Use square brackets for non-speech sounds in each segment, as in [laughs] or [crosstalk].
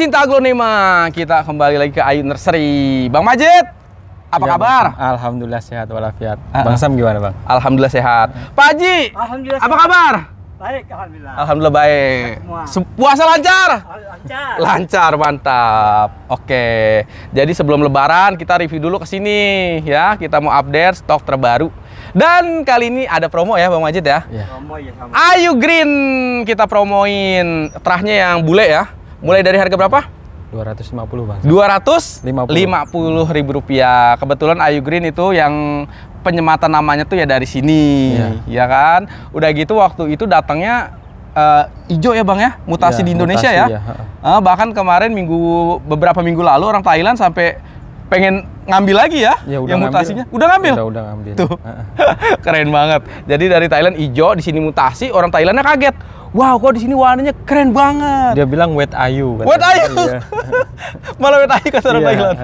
pencinta aglonema, kita kembali lagi ke Ayu Nursery. Bang Majid, apa ya, kabar? Bang. Alhamdulillah sehat walafiat. Uh, Bang Sam gimana, Bang? Alhamdulillah sehat. Pak Haji, Alhamdulillah apa sehat. kabar? Baik, alhamdulillah. Alhamdulillah baik. Semua. Puasa lancar? Lancar. Lancar, mantap. Oke. Jadi sebelum lebaran kita review dulu ke sini ya. Kita mau update stok terbaru. Dan kali ini ada promo ya Bang Majid ya. Iya. Promo ya Ayu Green kita promoin. Terahnya yang bule ya. Mulai dari harga berapa? 250 bang. 250 ribu rupiah. Kebetulan Ayu Green itu yang penyematan namanya tuh ya dari sini, iya. ya kan. Udah gitu waktu itu datangnya uh, ya bang ya, mutasi iya, di Indonesia mutasi, ya. ya. Uh, bahkan kemarin minggu beberapa minggu lalu orang Thailand sampai pengen ngambil lagi ya, ya udah yang ngambil. Udah ngambil. Udah udah ngambil. Tuh. [laughs] keren banget. Jadi dari Thailand hijau di sini mutasi, orang Thailandnya kaget. Wow, kok di sini warnanya keren banget. Dia bilang wet ayu. Wet ayu. Iya. [laughs] Malah wet ayu kata orang iya, Thailand.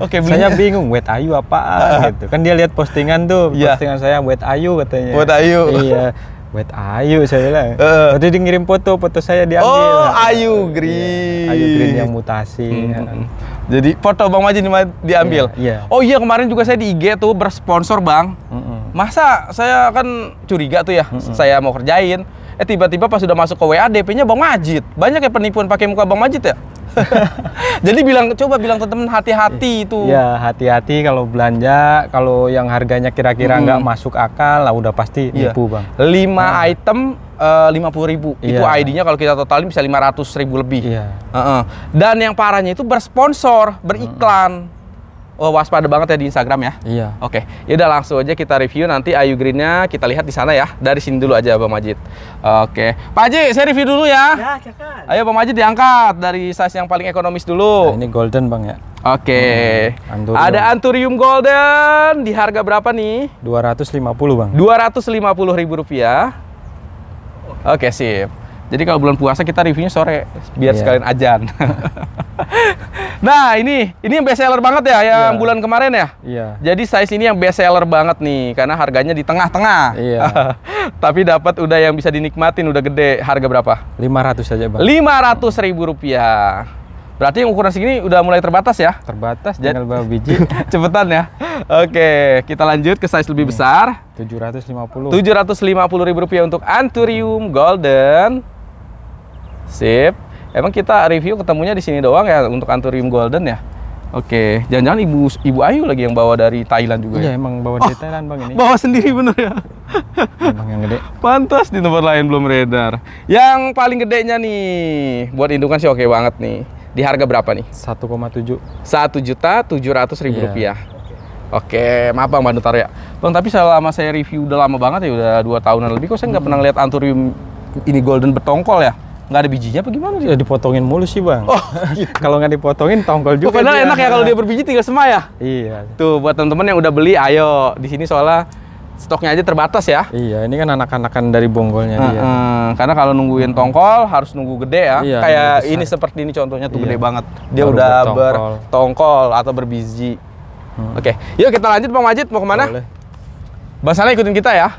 Oke, okay, saya bingung wet ayu apa [laughs] gitu. Kan dia lihat postingan tuh, yeah. postingan saya wet ayu katanya. Wet ayu. Iya. Buat Ayu saya bilang. Uh. Eh. Tadi dia ngirim foto, foto saya diambil. Oh, Ayu iya, Green. Ayu Green yang mutasi. Hmm. Ya. Hmm, kan. hmm. Jadi foto Bang Majin diambil. Yeah, yeah. Oh iya kemarin juga saya di IG tuh bersponsor Bang. Mm -mm. Masa saya kan curiga tuh ya, mm -mm. saya mau kerjain eh tiba-tiba pas sudah masuk ke WA DP-nya Bang Majid banyak ya penipuan pakai muka Bang Majid ya [laughs] jadi bilang coba bilang ke hati-hati itu ya hati-hati kalau belanja kalau yang harganya kira-kira nggak -kira hmm. masuk akal lah udah pasti ya. nipu bang lima nah. item eh, lima puluh ribu ya. itu ID-nya iya. kalau kita totalin bisa lima ratus ribu lebih ya. uh -uh. dan yang parahnya itu bersponsor beriklan oh, waspada banget ya di Instagram ya. Iya. Oke, okay. udah langsung aja kita review nanti Ayu Greennya kita lihat di sana ya. Dari sini dulu aja Bang Majid. Oke, okay. Pak Haji saya review dulu ya. Ya, cekan. Ayo Bang Majid diangkat dari size yang paling ekonomis dulu. Nah, ini golden Bang ya. Oke. Okay. Hmm, Ada Anturium Golden di harga berapa nih? Dua ratus lima puluh Bang. Dua ratus lima puluh ribu rupiah. Oke, okay, sip. Jadi kalau bulan puasa kita reviewnya sore biar yeah. sekalian ajan. [laughs] nah, ini ini yang best seller banget ya yang yeah. bulan kemarin ya? Iya. Yeah. Jadi size ini yang best seller banget nih karena harganya di tengah-tengah. Iya. Yeah. [laughs] Tapi dapat udah yang bisa dinikmatin udah gede. Harga berapa? 500 saja, Bang. Lima ratus ribu rupiah. Berarti yang ukuran segini udah mulai terbatas ya? Terbatas, tinggal bawa biji. [laughs] Cepetan ya. Oke, kita lanjut ke size lebih iya. besar. 750. 750 ribu rupiah untuk Anturium Golden Sip. Emang kita review ketemunya di sini doang ya untuk Anturium Golden ya? Oke, jangan-jangan ibu ibu Ayu lagi yang bawa dari Thailand juga ya? iya, ya? emang bawa dari oh, Thailand bang ini. Bawa sendiri bener ya. Emang yang gede. Pantas di nomor lain belum beredar. Yang paling gedenya nih, buat indukan sih oke banget nih. Di harga berapa nih? 1,7. satu juta tujuh ratus ribu yeah. rupiah. Oke, maaf Bang Bandar ya. Bang, tapi selama saya review udah lama banget ya, udah dua tahunan lebih kok saya nggak hmm. pernah lihat anturium ini golden bertongkol ya nggak ada bijinya apa gimana? sih Ya dipotongin mulu sih bang. Oh, [laughs] gitu. kalau nggak dipotongin tongkol juga. Oh, padahal enak ya kalau nah. dia berbiji tinggal semai ya. Iya. Tuh buat teman-teman yang udah beli, ayo di sini soalnya stoknya aja terbatas ya. Iya, ini kan anak-anakan dari bonggolnya hmm, dia. hmm, karena kalau nungguin tongkol harus nunggu gede ya. Iya, Kayak ini seperti ini contohnya tuh iya. gede banget. Dia Baru udah bertongkol. bertongkol atau berbiji. Hmm. Oke, yuk kita lanjut bang Majid mau kemana? Boleh. Basana ikutin kita ya.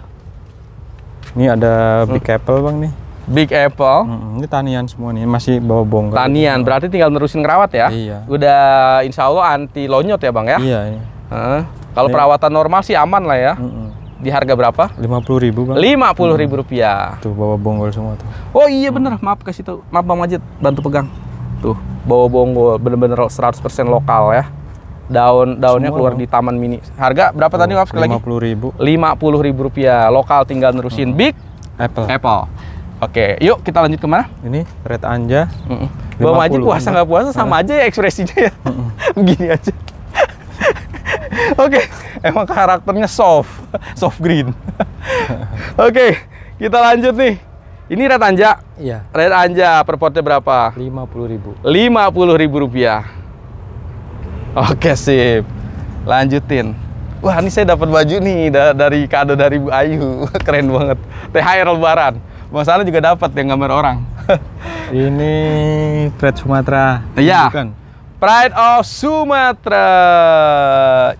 Ini ada big hmm. apple bang nih. Big Apple. Hmm, ini tanian semua nih, masih bawa bongkar. Tanian, berarti tinggal nerusin ngerawat ya? Iya. Udah insya Allah anti lonyot ya bang ya? Iya. iya. Uh, Kalau perawatan normal sih aman lah ya. Mm -mm. Di harga berapa? Lima puluh ribu bang. Lima puluh ribu rupiah. Tuh bawa bonggol semua tuh. Oh iya hmm. bener, maaf kasih tuh, maaf bang Majid, bantu pegang. Tuh bawa bonggol, bener-bener 100% lokal ya daun daunnya Semua keluar dong. di taman mini. Harga berapa oh, tadi maaf sekali lagi? Lima puluh ribu. Lima puluh ribu rupiah. Lokal tinggal nerusin hmm. big apple. Apple. Oke, yuk kita lanjut kemana? Ini Red Anja. Mm -mm. Bawa aja puasa nggak puasa sama aja ya ekspresinya ya. Mm -mm. [laughs] Begini aja. [laughs] Oke, emang karakternya soft, soft green. [laughs] Oke, kita lanjut nih. Ini Red Anja. Iya. Red Anja, perpotnya berapa? Lima puluh ribu. Lima puluh ribu rupiah. Oke, sip. Lanjutin. Wah, ini saya dapat baju nih dari kado dari Bu Ayu. Keren banget. THR lebaran. Bang Saleh juga dapat yang gambar orang. [laughs] Ini Pride Sumatera. Iya. Bukan. Pride of Sumatera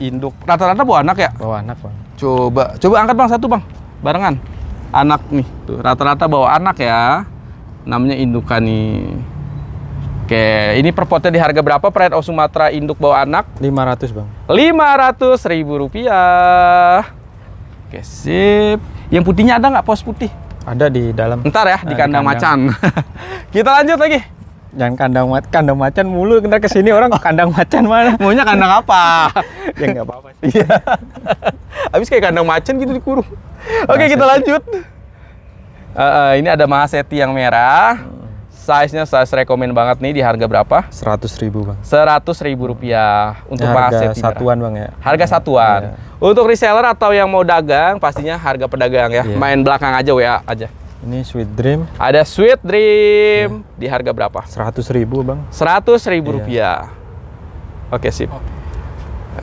induk. Rata-rata bawa anak ya? Bawa anak, Bang. Coba coba angkat Bang satu, Bang. Barengan. Anak nih, tuh rata-rata bawa anak ya. Namanya indukan nih. Oke, ini perpotnya di harga berapa Pride of Sumatera induk bawa anak? 500, Bang. 500 ribu rupiah. Oke, sip. Yang putihnya ada nggak pos putih? Ada di dalam. Ntar ya, nah, di eh, kandang, kandang. macan. [laughs] Kita lanjut lagi. Jangan kandang kandang macan mulu, kita kesini orang [laughs] kandang macan mana? [laughs] Maunya kandang apa? ya nggak apa-apa sih. Iya. Abis kayak kandang macan gitu dikurung. Oke, okay, kita lanjut. Uh, uh, ini ada mahaseti yang merah. Hmm Size-nya saya size rekomend banget nih di harga berapa? seratus ribu bang. seratus ribu rupiah untuk ya, harga pasir, satuan bang ya. Harga iya. satuan. Ya. Untuk reseller atau yang mau dagang pastinya harga pedagang ya. ya. Main belakang aja WA aja. Ini Sweet Dream. Ada Sweet Dream ya. di harga berapa? seratus ribu bang. seratus ribu iya. rupiah. Oke sip.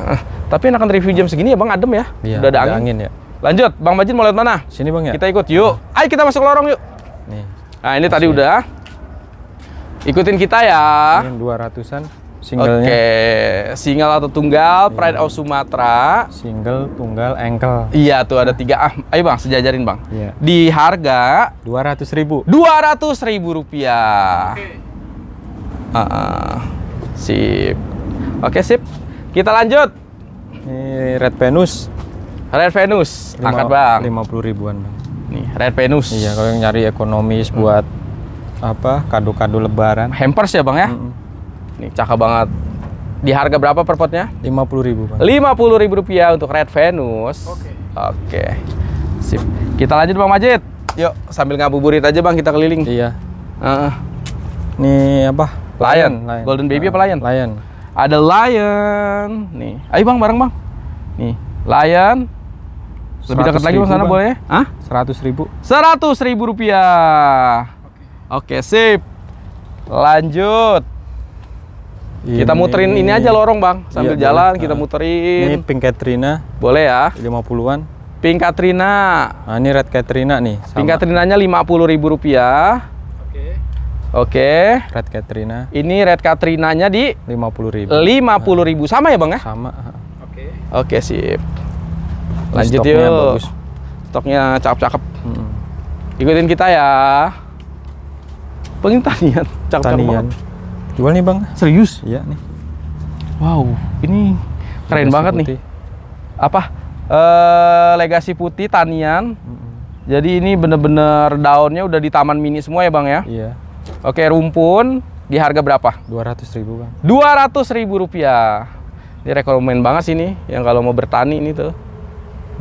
Ah, tapi enakan review jam segini ya bang adem ya. ya Udah ada, ada angin. angin ya. Lanjut, Bang Majid mau lihat mana? Sini bang ya. Kita ikut yuk. Iya. Ayo kita masuk lorong yuk. Nih. Nah ini Masih. tadi ya? udah Ikutin kita ya. Yang 200-an singlenya. Oke, single atau tunggal, iya. Pride yeah. of Sumatera. Single, tunggal, engkel. Iya, tuh ada tiga. Ah, ayo bang, sejajarin bang. Yeah. Di harga dua ratus ribu. Dua ratus ribu rupiah. Okay. Ah, sip. Oke okay, sip. Kita lanjut. Ini Red Venus. Red Venus, angkat bang. Lima puluh ribuan bang. Nih, Red Venus. Iya, kalau yang nyari ekonomis hmm. buat apa kado-kado lebaran hampers ya bang ya mm -hmm. nih cakep banget di harga berapa per potnya? puluh ribu rp puluh ribu rupiah untuk Red Venus oke okay. oke sip kita lanjut Bang Majid yuk sambil ngabuburit aja Bang kita keliling iya uh. nih apa? Lion, Lion. Golden Baby uh, apa Lion? Lion ada Lion nih ayo Bang bareng Bang nih Lion lebih dekat lagi Bang sana bang. boleh ya? Hah? ribu seratus ribu rupiah Oke, sip. Lanjut. Ini. Kita muterin ini aja lorong, Bang. Iya, Sambil iya, jalan kita nah, muterin. Ini Pink Katrina. Boleh ya? 50-an. Pink Katrina. Nah, ini Red Katrina nih. Sama. Pink Katrinanya Rp50.000. Oke. Oke. Red Katrina. Ini Red nya di 50.000. 50.000 sama ya, Bang ya? Sama. Oke. Oke, sip. Lanjut stoknya yuk. Bagus. Stoknya cakep-cakep. Hmm. Ikutin kita ya paling tanian cakep tanian. jual nih bang serius iya nih wow ini keren legasi banget putih. nih apa eh legasi putih tanian mm -hmm. jadi ini bener-bener daunnya udah di taman mini semua ya bang ya iya oke rumpun di harga berapa? 200 ribu bang 200 ribu rupiah ini rekomend banget sih nih yang kalau mau bertani ini tuh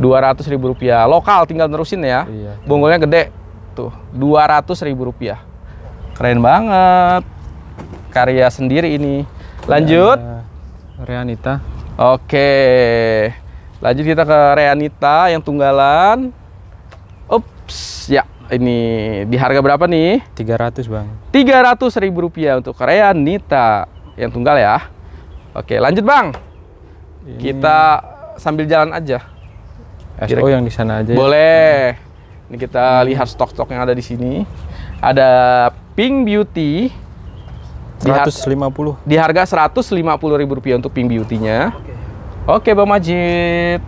200 ribu rupiah lokal tinggal nerusin ya iya. bonggolnya gede tuh 200 ribu rupiah Keren banget. Karya sendiri ini. Lanjut. Reanita. Oke. Lanjut kita ke Reanita yang tunggalan. Ups, ya ini di harga berapa nih? 300, Bang. 300 ribu rupiah untuk Reanita yang tunggal ya. Oke, lanjut, Bang. Ini... Kita sambil jalan aja. SO Kira -kira. yang di sana aja. Ya. Boleh. Ya. Ini kita lihat stok-stok yang ada di sini. Ada Pink Beauty 150 di harga ribu rupiah untuk Pink Beauty-nya. Oke. Oke, Bang Majid.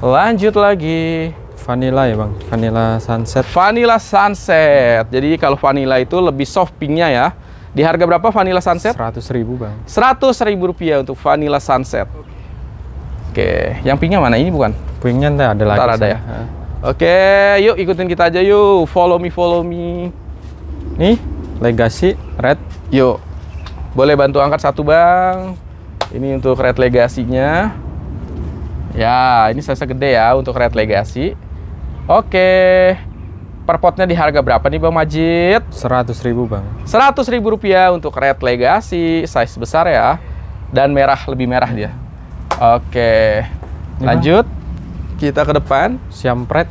Lanjut lagi. Vanilla ya, Bang. Vanilla Sunset. Vanilla Sunset. Jadi kalau vanilla itu lebih soft pinknya ya. Di harga berapa Vanilla Sunset? ribu Bang. ribu rupiah untuk Vanilla Sunset. Oke. Oke, yang pinknya mana? Ini bukan? Pinknya ada lagi. Ntar ada ya. Oke, yuk ikutin kita aja yuk. Follow me, follow me. Ini Legacy Red yuk Boleh bantu angkat satu, Bang. Ini untuk Red legasinya. Ya, ini saya gede ya untuk Red Legacy. Oke. Perpotnya di harga berapa nih Bang Majid? Seratus ribu Bang. Seratus ribu rupiah untuk Red Legacy, size besar ya. Dan merah, lebih merah dia. Oke. Lanjut. Kita ke depan. Siam Pride.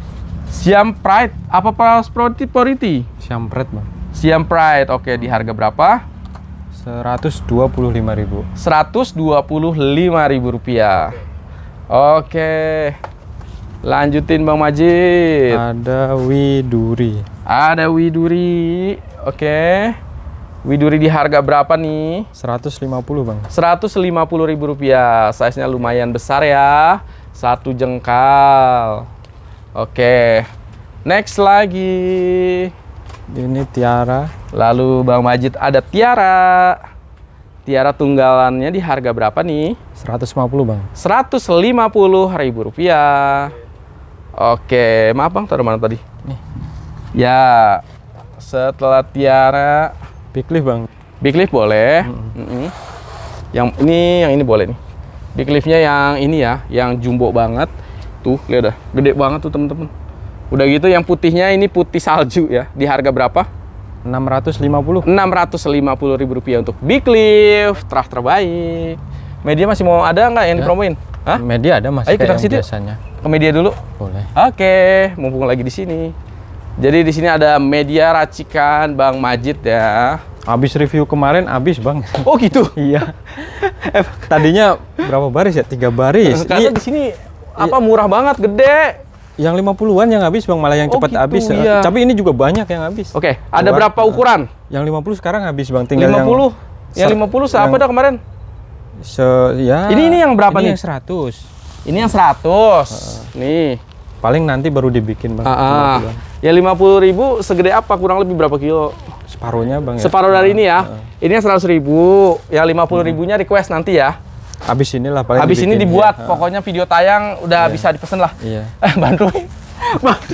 Siam Pride. Apa priority? Priority? Siam Pride Bang. Siam Pride. Oke, di harga berapa? 125.000. 125.000 rupiah. Oke. Lanjutin Bang Majid. Ada Widuri. Ada Widuri. Oke. Widuri di harga berapa nih? 150, Bang. 150 ribu rupiah. Size-nya lumayan besar ya. Satu jengkal. Oke. Next lagi. Ini Tiara. Lalu Bang Majid ada Tiara. Tiara tunggalannya di harga berapa nih? 150 Bang. 150 ribu rupiah. Oke, maaf Bang, taruh mana tadi? Nih. Ya, setelah Tiara. Big lift Bang. Big lift boleh. Mm -hmm. Mm -hmm. Yang ini, yang ini boleh nih. Big liftnya yang ini ya, yang jumbo banget. Tuh, lihat dah, gede banget tuh temen-temen. Udah gitu yang putihnya ini putih salju ya. Di harga berapa? 650. 650 ribu rupiah untuk Big Lift, terah terbaik. Media masih mau ada nggak yang ya. dipromoin? Hah? Media ada masih Ayo kita ke situ. biasanya. Ke media dulu. Boleh. Oke, mumpung lagi di sini. Jadi di sini ada media racikan Bang Majid ya. Habis review kemarin habis, Bang. Oh, gitu. [laughs] iya. Tadinya berapa baris ya? Tiga baris. Karena iya. di sini apa murah banget, gede yang 50-an yang habis Bang, malah yang oh cepat gitu, habis. Ya. Iya. Tapi ini juga banyak yang habis. Oke, okay. ada Luar, berapa ukuran? Yang 50 sekarang habis Bang, tinggal 50. yang Yang 50 seapa dah kemarin? Se ya. Ini ini yang berapa ini nih? Yang 100. Ini yang 100. Uh, ah. nih. Paling nanti baru dibikin Bang. Uh, uh. Ya 50.000 ribu segede apa kurang lebih berapa kilo? Separuhnya Bang ya. Separuh dari uh, ini ya. Uh. Ini yang seratus ribu, yang nya hmm. ribunya request nanti ya. Habis lah paling Habis ini dibuat, ya. pokoknya video tayang udah yeah. bisa dipesen lah. Iya. Yeah. Bantu. Bantu.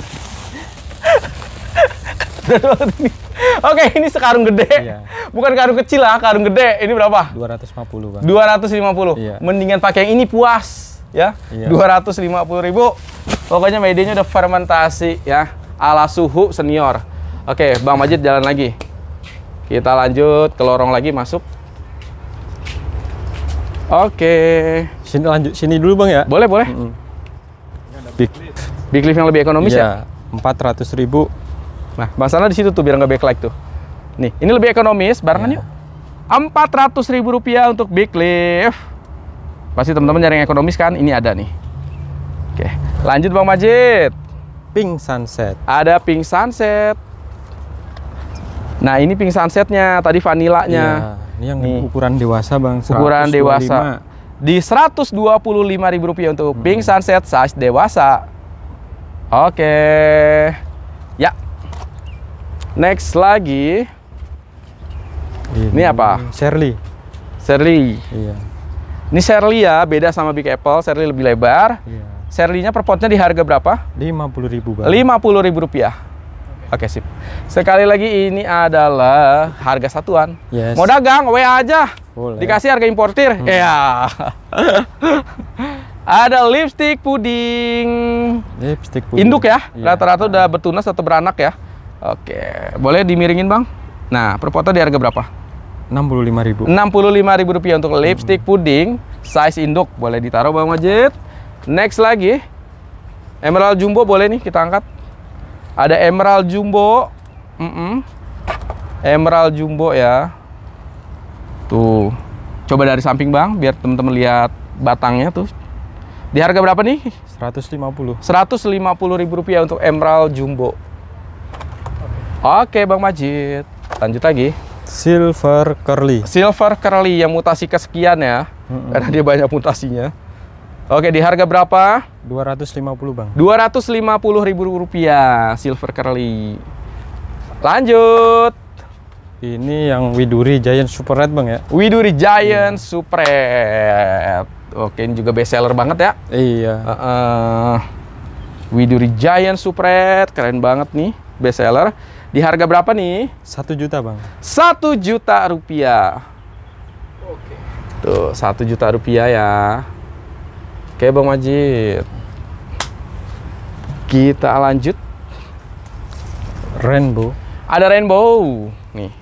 Oke, ini sekarung gede. Yeah. Bukan karung kecil lah, karung gede. Ini berapa? 250, Bang. 250. Iya. Mendingan pakai yang ini puas, ya. Iya. puluh ribu. Pokoknya medianya udah fermentasi ya, ala suhu senior. Oke, Bang Majid jalan lagi. Kita lanjut ke lorong lagi masuk. Oke. Sini lanjut sini dulu bang ya. Boleh boleh. Mm -hmm. Big, Big Leaf yang lebih ekonomis iya, ya. Empat ratus ribu. Nah, bang Sana di situ tuh biar nggak backlight tuh. Nih, ini lebih ekonomis. Barangnya yeah. Empat ratus ribu rupiah untuk Big Leaf. Pasti teman-teman nyari yang ekonomis kan? Ini ada nih. Oke, lanjut bang Majid. Pink Sunset. Ada Pink Sunset. Nah, ini Pink Sunsetnya. Tadi vanilanya. Yeah. Ini yang nih. ukuran dewasa bang. 125. Ukuran dewasa. Di Rp125.000 untuk hmm. Pink Sunset size dewasa. Oke. Okay. Ya. Next lagi. Ini, ini apa? Shirley. Shirley. Iya. Ini Shirley ya, beda sama Big Apple. Shirley lebih lebar. Iya. Shirley-nya per potnya di harga berapa? Rp50.000. Rp50.000. Oke sip. Sekali lagi ini adalah harga satuan. Yes. Mau dagang WA aja. Boleh. Dikasih harga importir. Hmm. Ya. [laughs] Ada lipstick puding. Lipstick puding. Induk ya. Iya. Rata-rata yeah. udah bertunas atau beranak ya. Oke. Boleh dimiringin, Bang? Nah, foto di harga berapa? 65.000. 65.000 rupiah untuk lipstick puding size induk. Boleh ditaruh Bang Majid. Next lagi Emerald Jumbo boleh nih kita angkat. Ada emerald jumbo. Mm -mm. Emerald jumbo ya. Tuh. Coba dari samping, Bang, biar teman-teman lihat batangnya tuh. Di harga berapa nih? 150. 150 ribu rupiah untuk emerald jumbo. Oke, Bang Majid. Lanjut lagi. Silver curly. Silver curly yang mutasi kesekian ya. Mm -mm. Karena dia banyak mutasinya. Oke, di harga berapa? 250, Bang. 250 ribu rupiah silver curly. Lanjut. Ini yang Widuri Giant Super Red, Bang ya. Widuri Giant hmm. Super Red. Oke, ini juga best seller banget ya. Iya. Uh -uh. Widuri Giant Super Red, keren banget nih best seller. Di harga berapa nih? Satu juta, Bang. Satu juta rupiah. Oke. Tuh, satu juta rupiah ya. Oke Bang Majid Kita lanjut Rainbow Ada rainbow Nih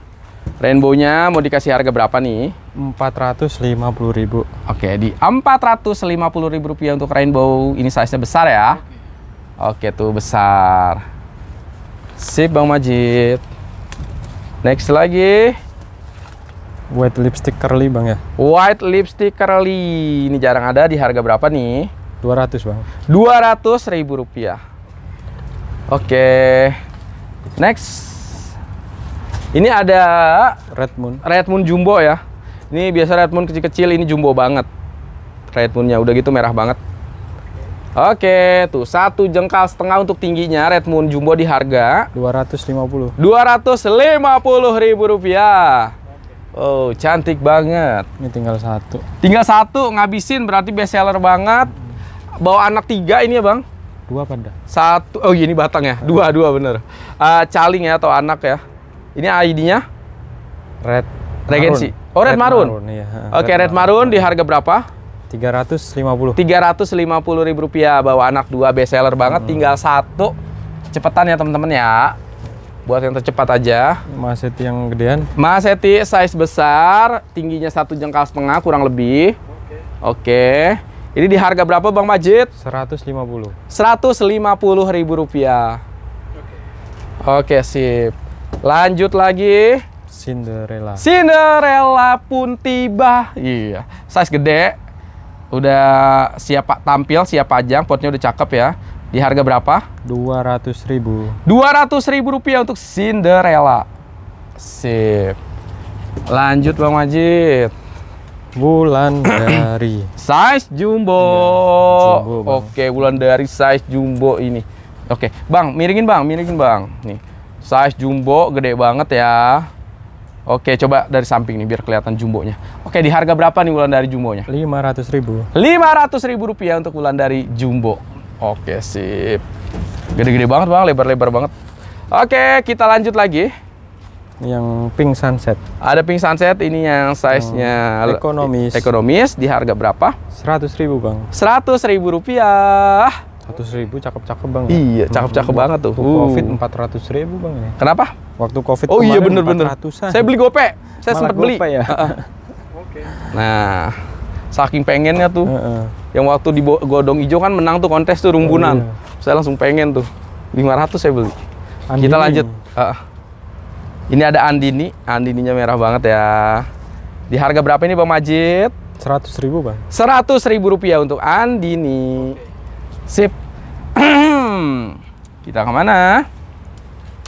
Rainbownya mau dikasih harga berapa nih? 450.000 Oke di 450.000 rupiah untuk rainbow Ini size-nya besar ya Oke tuh besar Sip Bang Majid Next lagi White lipstick curly bang ya? White lipstick curly. Ini jarang ada di harga berapa nih? 200 bang. 200 ribu rupiah. Oke. Okay. Next. Ini ada Red Moon. Red Moon jumbo ya. Ini biasa Red Moon kecil-kecil, ini jumbo banget. Red Moonnya udah gitu merah banget. Oke, tuh satu jengkal setengah untuk tingginya Red Moon Jumbo di harga 250. puluh ribu rupiah. Oh, cantik banget. Ini tinggal satu. Tinggal satu, ngabisin berarti best seller banget. Bawa anak tiga ini ya, Bang? Dua pada. Satu, oh ini batang ya? Dua, dua bener. Uh, caling ya atau anak ya? Ini ID-nya? Red. Regency. Marun. Oh, Red, Red Marun. marun iya. Oke, okay, Red, Red Marun di harga berapa? 350. 350 ribu rupiah bawa anak dua best seller banget hmm. tinggal satu. Cepetan ya teman-teman ya buat yang tercepat aja. Maseti yang gedean. Maseti size besar, tingginya satu jengkal setengah kurang lebih. Oke. Okay. Ini di harga berapa Bang Majid? 150. 150 ribu rupiah. Oke. Okay. sip. Lanjut lagi. Cinderella. Cinderella pun tiba. Iya. Size gede. Udah siap tampil, siap pajang, potnya udah cakep ya. Di harga berapa? 200 ribu. 200 ribu rupiah untuk Cinderella. Sip. Lanjut Bang Majid. Bulan [clears throat] dari size jumbo. Ya, jumbo Oke, bulan dari size jumbo ini. Oke, Bang, miringin Bang, miringin Bang. Nih. Size jumbo gede banget ya. Oke, coba dari samping nih biar kelihatan jumbonya. Oke, di harga berapa nih bulan dari jumbonya? 500.000. 500.000 rupiah untuk bulan dari jumbo. Oke, sip. Gede-gede banget, Bang. Lebar-lebar banget. Oke, kita lanjut lagi. Yang pink sunset. Ada pink sunset ini yang size-nya hmm, ekonomis. Ekonomis di harga berapa? ribu Bang. ribu rupiah. ribu, cakep-cakep, Bang. Ya? Iya, cakep-cakep hmm. banget tuh. Waktu uh. Covid ratus ribu Bang. Ya. Kenapa? Waktu Covid Oh iya bener-bener. Saya beli gope. Saya Malah sempat beli. ya. Oke. [laughs] nah, saking pengennya tuh E -e. yang waktu di Godong Ijo kan menang tuh kontes tuh rumbunan E oh, -e. Iya. saya langsung pengen tuh 500 saya beli Andini. kita lanjut uh, ini ada Andini Andininya merah banget ya di harga berapa ini Bang Majid? 100 ribu Bang 100 ribu rupiah untuk Andini okay. sip [clears throat] kita kemana?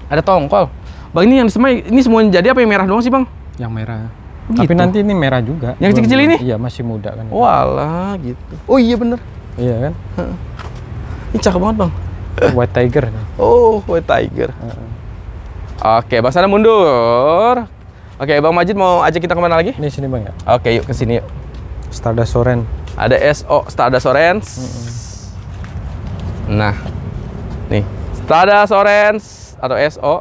ada tongkol Bang ini yang semai, ini semuanya jadi apa yang merah doang sih Bang? yang merah Gitu. Tapi nanti ini merah juga. Yang kecil-kecil ini? Iya, masih muda kan. Walah, gitu. Oh iya bener. Iya kan? Ini cakep banget, Bang. White Tiger. Oh, White Tiger. Oke, Bang Sana mundur. Oke, Bang Majid mau ajak kita kemana lagi? Ini sini, Bang ya. Oke, yuk ke sini yuk. Stardust Soren. Ada SO Stardust Soren. mm Nah. Nih, Stardust Orange atau SO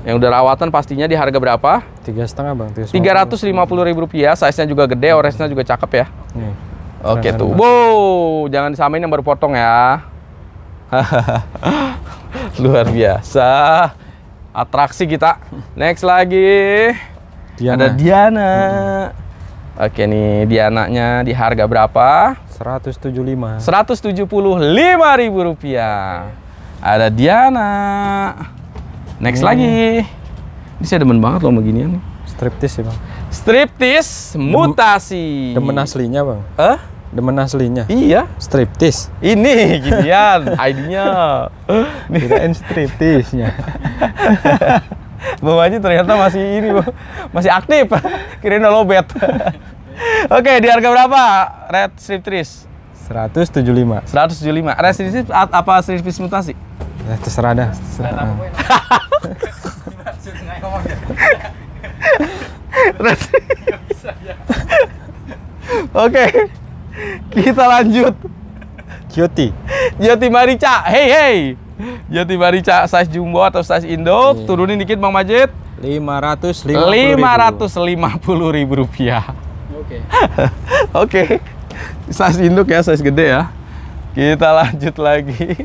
yang udah rawatan pastinya di harga berapa? Tiga setengah bang. Tiga ratus lima puluh ribu rupiah. Size-nya juga gede, hmm. orange juga cakep ya. Hmm. Oke okay, tuh. Wow, jangan disamain yang baru potong ya. [laughs] Luar biasa. Atraksi kita. Next lagi. Diana. Ada Diana. Hmm. Oke nih, Diananya di harga berapa? Seratus tujuh puluh lima ribu rupiah. Ada Diana. Next hmm. lagi. Ini saya demen banget loh beginian nih. Striptis ya bang. Striptis mutasi. Demen aslinya bang. Eh? Demen aslinya. Iya. Striptis. Ini ginian [laughs] ID-nya. [laughs] Kirain striptisnya. [laughs] Bawahnya ternyata masih ini, Bang. Masih aktif. Kirain lobet. Oke, di harga berapa? Red Striptis. 175. 175. Red Striptis apa Striptis mutasi? Ya, terserah dah. Terserah. Eh. [laughs] Oke. Kita lanjut. Jyoti. Jyoti Marica. Hey hey. Jyoti Marica size jumbo atau size Indo? Yeah. Turunin dikit Bang Majid. lima 550 ribu rupiah. Oke. [laughs] Oke. okay. Size induk ya, size gede ya. Kita lanjut lagi.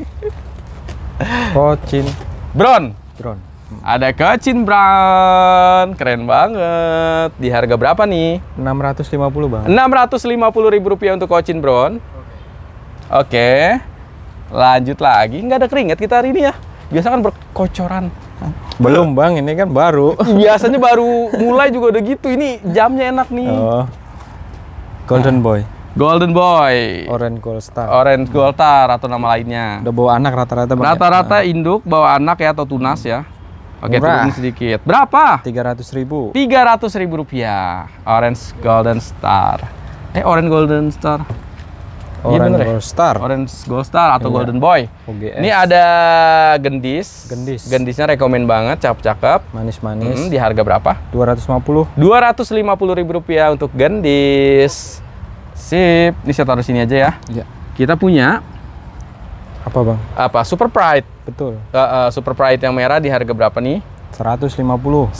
Kocin. Brown. Brown. Ada kocin brown, keren banget. Di harga berapa nih? 650 bang. 650 ribu rupiah untuk kocin brown. Oke. Okay. Lanjut lagi, nggak ada keringat kita hari ini ya. Biasa kan berkocoran. Belum bang, ini kan baru. [laughs] Biasanya baru mulai juga udah gitu. Ini jamnya enak nih. Oh. Golden nah. Boy. Golden Boy. Orange Gold Star. Orange Gold Star atau nama lainnya. Udah bawa anak rata-rata ya? Rata-rata induk bawa anak ya atau tunas ya. Oke, Murah. turun sedikit. Berapa? Tiga ratus ribu. Tiga ratus ribu rupiah. Orange Golden Star. Eh, Orange Golden Star. Iya, Orange ya? Gold Star. Orange Gold Star atau Ini iya. Golden Boy. OGS. Ini ada gendis. Gendis. Gendisnya rekomen banget, cakep-cakep. Manis-manis. Hmm, di harga berapa? Dua ratus lima puluh ribu rupiah untuk gendis. Sip, ini saya taruh sini aja ya. ya. Kita punya apa bang? Apa Super Pride? Betul. Uh, uh, Super Pride yang merah di harga berapa nih? 150. 150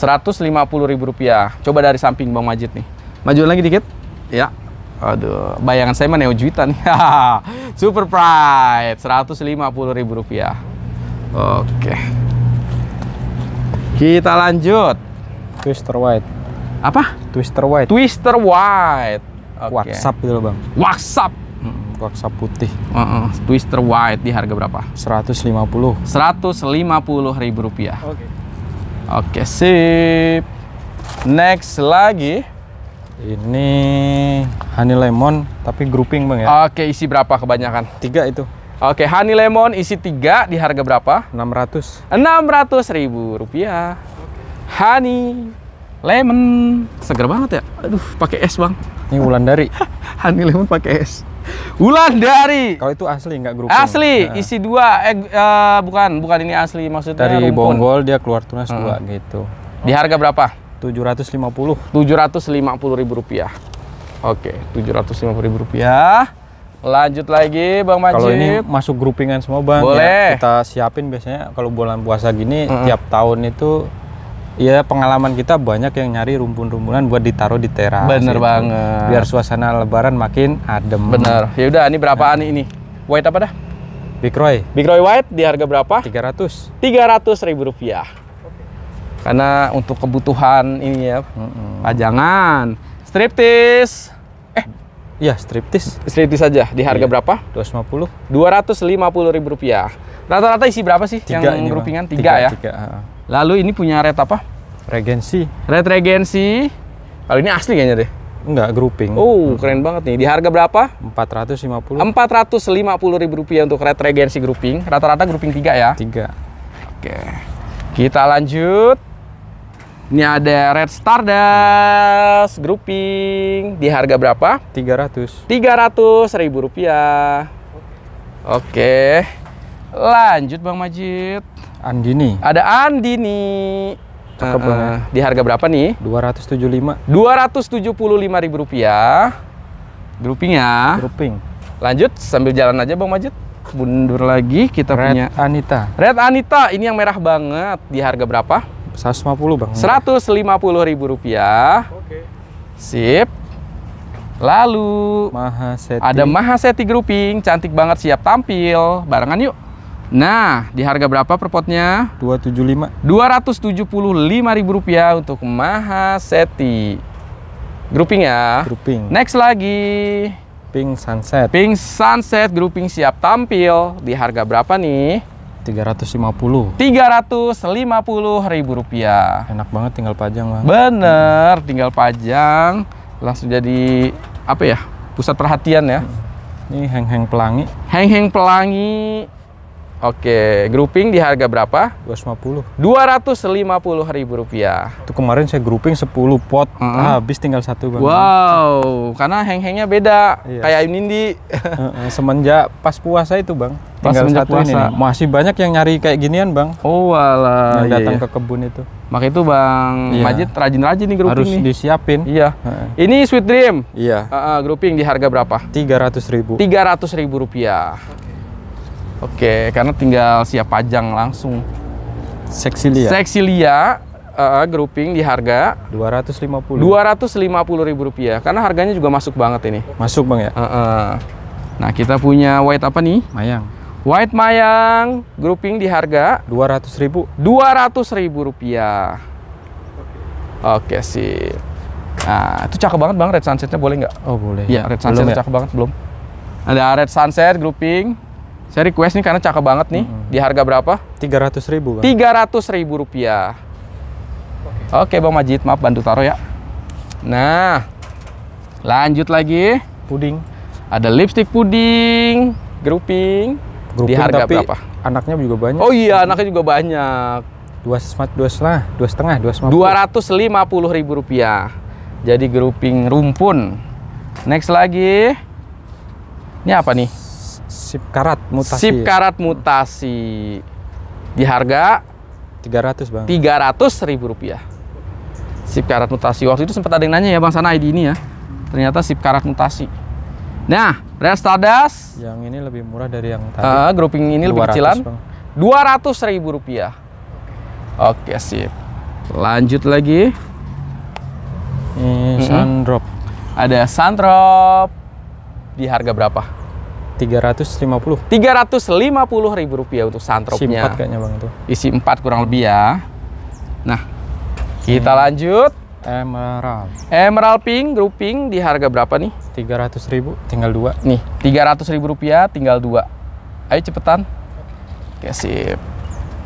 ribu rupiah. Coba dari samping bang Majid nih. Maju lagi dikit. Ya. Aduh, bayangan saya mah Neo juita nih. [laughs] Super Pride, 150 ribu rupiah. Oke. Kita lanjut. Twister White. Apa? Twister White. Twister White okay. WhatsApp gitu loh bang WhatsApp hmm, WhatsApp putih uh -uh. Twister White di harga berapa 150 150 ribu rupiah oke okay. oke okay, sip next lagi ini honey lemon tapi grouping bang ya oke okay, isi berapa kebanyakan tiga itu Oke, okay, honey lemon isi tiga di harga berapa? 600. 600 ribu rupiah. Honey lemon seger banget ya aduh pakai es bang ini Wulandari. [laughs] Honey Lemon pakai es. dari. Kalau itu asli nggak grup. Asli, ya. isi dua. Eh, uh, bukan, bukan ini asli maksudnya. Dari Bonggol dia keluar tunas hmm. dua gitu. Di harga berapa? Tujuh Tujuh ratus ratus lima puluh. lima puluh ribu rupiah. Oke, tujuh ratus lima puluh ribu rupiah. Lanjut lagi Bang Majid. Kalau ini masuk groupingan semua Bang. Ya, Boleh. Ya, kita siapin biasanya kalau bulan puasa gini mm -hmm. tiap tahun itu Iya pengalaman kita banyak yang nyari rumpun-rumpunan buat ditaruh di teras. Bener gitu. banget. Biar suasana lebaran makin adem. Bener. Ya udah, ini berapaan nah. ini? White apa dah? Big Roy. Big Roy White di harga berapa? Tiga ratus. Tiga ratus ribu rupiah. Karena untuk kebutuhan ini ya, mm -mm. pajangan, striptis. Eh, iya striptis. Striptis saja di harga iya. berapa? lima puluh ribu rupiah. Rata-rata isi berapa sih tiga yang ini Tiga, tiga ya? Tiga. Lalu ini punya red apa? Regency. Red Regency. Kalau ini asli kayaknya deh. Enggak, grouping. Oh, hmm. keren banget nih. Di harga berapa? 450. 450 ribu rupiah untuk Red Regency grouping. Rata-rata grouping 3 ya? 3. Oke. Kita lanjut. Ini ada Red Stardust grouping di harga berapa? 300. 300 ribu rupiah. Oke. Lanjut Bang Majid. Andini. Ada Andini. Cakep uh, uh, Di harga berapa nih? 275. 275 ribu rupiah. Grouping ya. Grouping. Lanjut sambil jalan aja Bang Majid. Mundur lagi kita Red punya Anita. Red Anita ini yang merah banget. Di harga berapa? 150 Bang. 150 ribu rupiah. Oke. Okay. Sip. Lalu Mahaseti. ada Mahaseti Grouping, cantik banget siap tampil. Barengan yuk. Nah, di harga berapa per potnya? 275. 275 ribu rupiah untuk Mahaseti. Grouping ya. Grouping. Next lagi. Pink Sunset. Pink Sunset grouping siap tampil di harga berapa nih? 350. 350 ribu rupiah. Enak banget tinggal pajang, lah. Bener, tinggal pajang langsung jadi apa ya? Pusat perhatian ya. Ini heng-heng pelangi. Heng-heng pelangi Oke, grouping di harga berapa? 250. 250 ribu rupiah. Itu kemarin saya grouping 10 pot, mm -hmm. habis tinggal satu bang. Wow, karena heng-hengnya beda, iya. kayak ini di. Semenjak pas puasa itu bang, pas tinggal satu puasa. ini. Nih. Masih banyak yang nyari kayak ginian bang. Oh wala. Yang iya, datang iya, iya. ke kebun itu. Maka itu Bang iya. Majid rajin-rajin nih grouping Harus nih. disiapin. Iya. Ini Sweet Dream. Iya. Uh, uh, grouping di harga berapa? 300 ribu. 300 ribu rupiah. Oke, karena tinggal siap pajang langsung. Seksilia. Seksilia uh, eh, grouping di harga dua ratus lima puluh ribu rupiah. Karena harganya juga masuk banget ini. Masuk bang ya. Uh -uh. Nah kita punya white apa nih? Mayang. White mayang grouping di harga dua ratus ribu. Dua ratus ribu rupiah. Oke okay, sih. Nah itu cakep banget bang red sunsetnya boleh nggak? Oh boleh. Iya red sunset ya? cakep banget belum. Ada red sunset grouping saya request nih karena cakep banget nih. Hmm. Di harga berapa? Tiga ratus ribu. Tiga ratus ribu rupiah. Oke. Oke Bang Majid, maaf bantu taruh ya. Nah, lanjut lagi. Puding. Ada lipstick puding, grouping. grouping di harga tapi berapa? Anaknya juga banyak. Oh iya, anaknya juga banyak. Dua, dua setengah, dua setengah, dua setengah. Dua ratus lima puluh ribu rupiah. Jadi grouping rumpun. Next lagi. Ini apa nih? Sip karat mutasi. Sip karat mutasi. Di harga 300, Bang. 300 ribu rupiah. Sip karat mutasi. Waktu itu sempat ada yang nanya ya Bang Sana ID ini ya. Ternyata sip karat mutasi. Nah, Restadas Stardust yang ini lebih murah dari yang tadi. Uh, grouping ini 200, lebih kecilan. ribu rupiah. Oke, sip. Lanjut lagi. Ini hmm. Sandrop. Ada sandrop di harga berapa? 350. 350 ribu rupiah untuk santropnya. Isi 4 kayaknya Bang itu. Isi empat kurang lebih ya. Nah, kita hmm. lanjut. Emerald. Emerald pink grouping di harga berapa nih? 300 ribu tinggal dua. Nih, 300 ribu rupiah tinggal dua. Ayo cepetan. Oke, sip.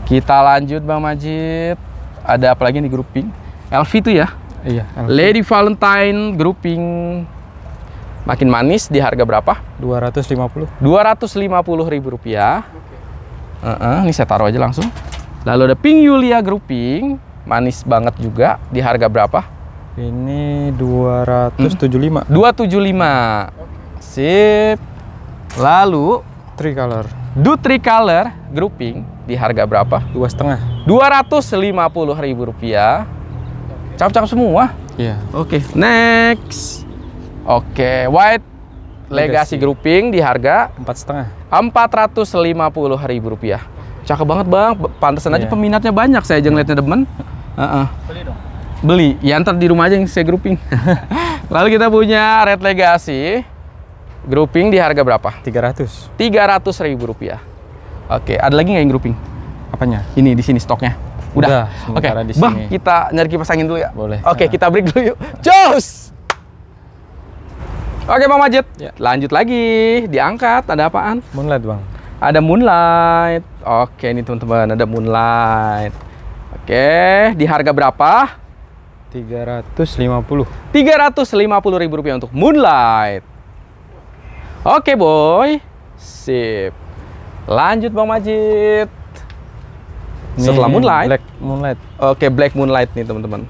Kita lanjut Bang Majid. Ada apa lagi nih grouping? LV tuh ya? Iya, Lady Valentine grouping Makin manis di harga berapa? 250. 250 ribu rupiah. Okay. Uh -uh, ini saya taruh aja langsung. Lalu ada Pink Yulia grouping, manis banget juga. Di harga berapa? Ini 275. Hmm? 275. Okay. Sip. Lalu Three Color. Du Three Color grouping di harga berapa? Dua setengah. Dua ratus lima puluh ribu rupiah. Cap-cap semua. Iya. Yeah. Oke, okay, next. Oke, white legacy, legacy grouping di harga empat setengah empat ratus lima puluh ribu rupiah. Cakep banget bang, pantesan yeah. aja iya. peminatnya banyak. Saya aja iya. demen. Uh -uh. Beli dong. Beli, ya ntar di rumah aja yang saya grouping. [laughs] Lalu kita punya red legacy grouping di harga berapa? Tiga ratus. Tiga ratus ribu rupiah. Oke, ada lagi nggak yang grouping? Apanya? Ini di sini stoknya. Udah. Udah Oke. Okay. Bang, kita nyari kipas angin dulu ya. Boleh. Oke, okay, nah. kita break dulu yuk. Jos! Oke Bang Majid, ya. lanjut lagi. Diangkat, ada apaan? Moonlight Bang. Ada Moonlight. Oke ini teman-teman, ada Moonlight. Oke, di harga berapa? 350. 350 ribu rupiah untuk Moonlight. Oke boy, sip. Lanjut Bang Majid. Setelah Moonlight. Black Moonlight. Oke, Black Moonlight nih teman-teman.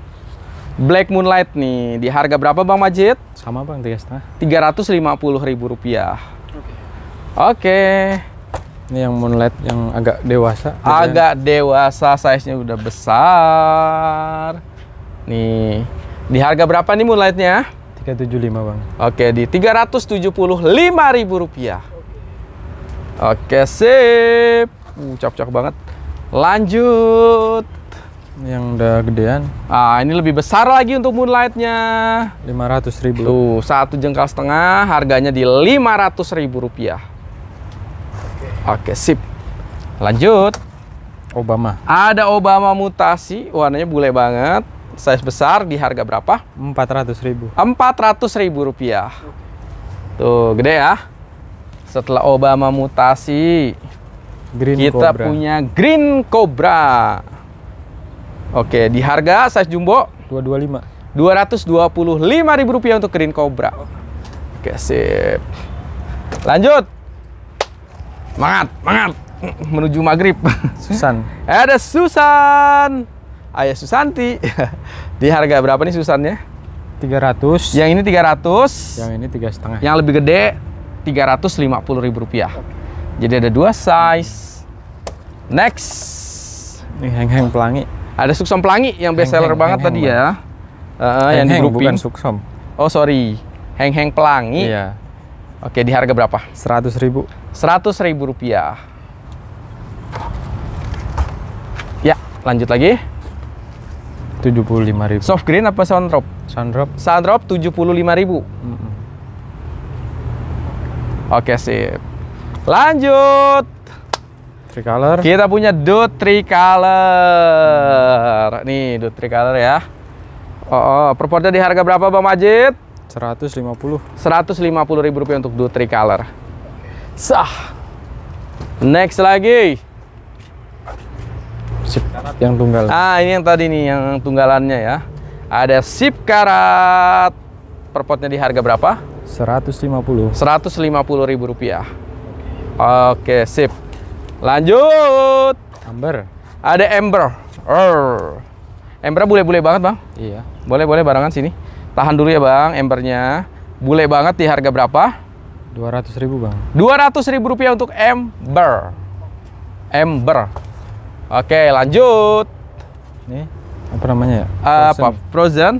Black Moonlight nih, di harga berapa Bang Majid? Sama Bang, tiga setengah. Tiga ratus lima puluh ribu rupiah. Oke. Okay. Ini yang Moonlight yang agak dewasa. Agak ya. dewasa, size-nya udah besar. Nih, di harga berapa nih Moonlightnya? Tiga tujuh lima Bang. Oke, okay, di lima ribu rupiah. Oke, okay, sip. Uh, cocok banget. Lanjut. Yang udah gedean. Ah, ini lebih besar lagi untuk moonlightnya. 500 ribu. Tuh, satu jengkal setengah harganya di 500 ribu rupiah. Oke, sip. Lanjut. Obama. Ada Obama mutasi, warnanya bule banget. Size besar di harga berapa? 400 ribu. 400 ribu rupiah. Tuh, gede ya. Setelah Obama mutasi, Green kita Cobra. punya Green Cobra. Oke, di harga size jumbo 225. 225 ribu rupiah untuk Green Cobra. Oke, sip. Lanjut. Mangat, mangat menuju maghrib. Susan. [laughs] Ada Susan. Ayah Susanti. [laughs] Di harga berapa nih Susan-nya? Susannya? 300. Yang ini 300. Yang ini tiga setengah. Yang lebih gede 350 ribu rupiah. Jadi ada dua size. Next. Ini heng-heng pelangi. Ada Suksom Pelangi yang best seller banget hang, tadi hang, ya. Uh, hang, yang di grouping. Bukan Suksom. Oh, sorry. Heng Heng Pelangi. Iya. Oke, di harga berapa? Seratus ribu. Seratus ribu rupiah. Ya, lanjut lagi. Tujuh puluh lima ribu. Soft green apa drop tujuh puluh tujuh ribu. Mm -mm. Oke, sip. Lanjut. Tricolor. Kita punya dot Tricolor. Nih, dot Tricolor ya. Oh, oh. Perportnya di harga berapa Bang Majid? 150. 150 ribu rupiah untuk dot Tricolor. Sah. Next lagi. Sip yang tunggal. Ah, ini yang tadi nih yang tunggalannya ya. Ada sip karat. Perpotnya di harga berapa? 150. 150 ribu rupiah. Oke, okay, sip. Lanjut. Amber. Ada Amber. Er. Amber boleh boleh banget, Bang. Iya. Boleh-boleh barangan sini. Tahan dulu ya, Bang, embernya. boleh banget di harga berapa? ratus ribu, Bang. rp ribu rupiah untuk ember. Ember. Oke, lanjut. Ini apa namanya ya? Frozen. Apa? Frozen.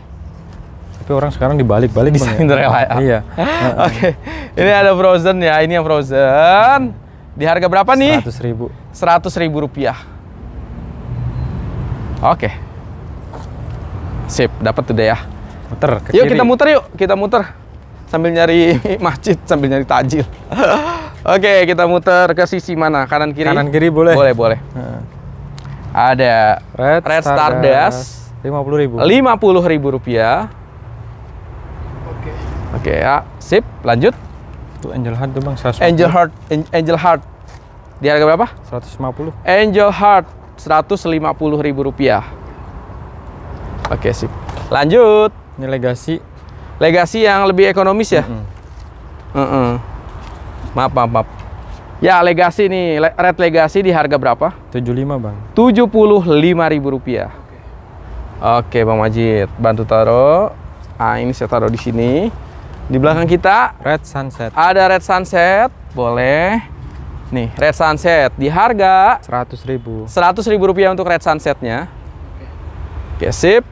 Tapi orang sekarang dibalik-balik di ya? Cinderella ya. Iya. [laughs] Oke. Ini ada Frozen ya. Ini yang Frozen. Di harga berapa nih? Seratus ribu. 100 ribu rupiah. Oke. Sip, dapat tuh deh ya. Muter ke Yuk kiri. kita muter yuk, kita muter. Sambil nyari [laughs] masjid, sambil nyari tajil. [laughs] Oke, kita muter ke sisi mana? Kanan kiri? Kanan kiri boleh. Boleh, boleh. Nah. Ada Red, Red Stardust. Lima puluh ribu. Lima puluh ribu rupiah. Oke. Oke ya, sip. Lanjut. Itu Angel Heart tuh Bang, 150. Angel Heart, Angel Heart. Di harga berapa? 150. Angel Heart 150 ribu rupiah. Oke, sip. Lanjut. Ini legasi. Legasi yang lebih ekonomis ya? Mm -hmm. Mm -mm. Maaf, maaf, maaf. Ya, legasi nih, red legasi di harga berapa? 75, Bang. 75 ribu rupiah. Oke, Bang Majid, bantu taruh. Ah, ini saya taruh di sini. Di belakang kita Red Sunset. Ada Red Sunset, boleh. Nih, Red Sunset di harga 100.000. 100.000 rupiah untuk Red Sunsetnya. Oke, sip.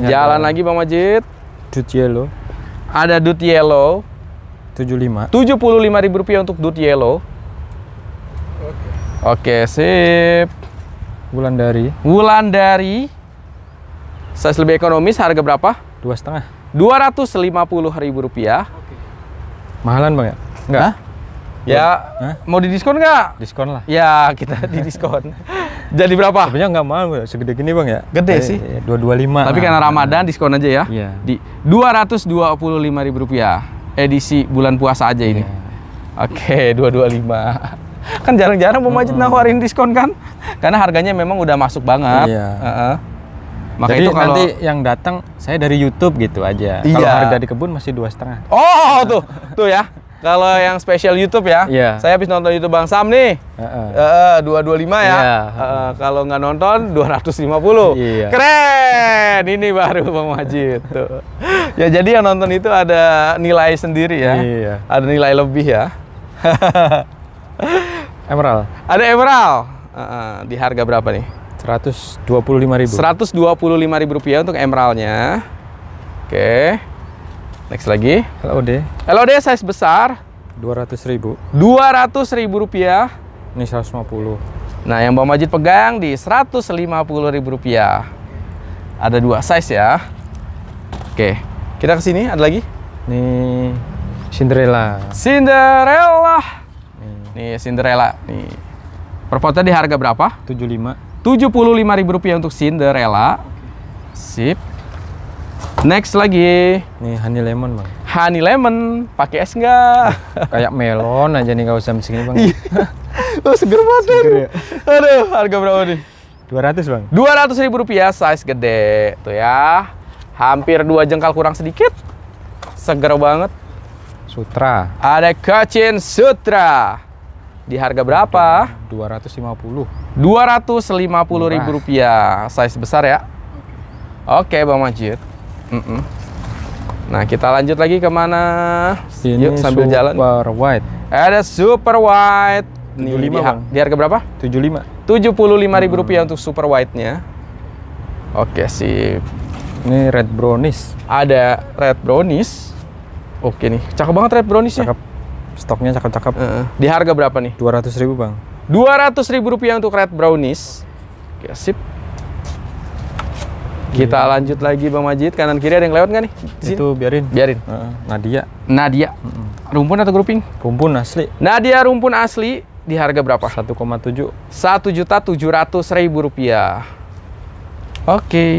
Jalan lagi Bang Majid. Dut Yellow. Ada Dut Yellow. 75. lima ribu rupiah untuk Dut Yellow. Oke, sip. Wulandari. Wulandari. Size lebih ekonomis, harga berapa? Dua setengah Rp250.000. Oke. Mahalan, Bang ya? Enggak. Hah? Ya, Hah? mau didiskon nggak? Diskon lah. Ya, kita didiskon. [laughs] Jadi berapa? Sebenarnya nggak mahal, ya? segede gini bang ya. Gede eh, sih. 225. Tapi karena Ramadan diskon aja ya. Iya. Di 225 ribu rupiah. Edisi bulan puasa aja ini. Yeah. Oke, okay, 225. kan jarang-jarang mau maju nawarin diskon kan? Karena harganya memang udah masuk banget. Iya. Uh -uh. Maka Jadi itu kalau nanti yang datang saya dari YouTube gitu aja. Iya. Kalau harga di kebun masih dua setengah. Oh tuh tuh ya. Kalau yang spesial YouTube ya, yeah. saya habis nonton YouTube Bang Sam nih, dua dua lima ya. Yeah. Iya, uh, kalau nggak nonton 250 yeah. Iya. Keren, ini baru Bang Majid. tuh. Ya jadi yang nonton itu ada nilai sendiri ya, yeah. ada nilai lebih ya. emerald. Ada emerald. Uh, uh, di harga berapa nih? 125.000. 125.000 rupiah untuk emeraldnya. Oke. Next lagi. LOD. LOD size besar. 200.000. ribu rupiah. Ini 150. Nah, yang Bang Majid pegang di ribu rupiah. Ada dua size ya. Oke. Kita ke sini, ada lagi? Nih Cinderella. Cinderella. Nih, Cinderella. Nih. perpotnya di harga berapa? 75 ribu rupiah untuk Cinderella. Sip. Next lagi. Nih honey lemon bang. Honey lemon, pakai es nggak? [laughs] Kayak melon aja nih usah usah segini bang. Iya. oh seger banget. Seger ya? Aduh, harga berapa nih? 200 bang. 200 ribu rupiah, size gede tuh ya. Hampir dua jengkal kurang sedikit. Seger banget. Sutra. Ada kacin sutra. Di harga berapa? 250. 250 puluh ribu rupiah. Size besar ya. Oke, Bang Majid. Mm -mm. Nah, kita lanjut lagi kemana? Ini Yuk sambil super jalan. Super wide. Ada super white. 75, lima. bang. di harga berapa? 75. 75 hmm. ribu rupiah untuk super white nya Oke, okay, sip. Ini red brownies. Ada red brownies. Oke nih, cakep banget red brownies-nya. Cakep. Stoknya cakep-cakep. Uh, di harga berapa nih? 200 ribu bang. 200 ribu rupiah untuk red brownies. Ya, sip. Kita yeah. lanjut lagi Bang Majid. Kanan kiri ada yang lewat nggak nih? Disini? Itu biarin. Biarin. Uh, Nadia. Nadia. -uh. Rumpun atau grouping? Rumpun asli. Nadia rumpun asli di harga berapa? 1,7. Satu juta ratus ribu rupiah. Oke. Okay.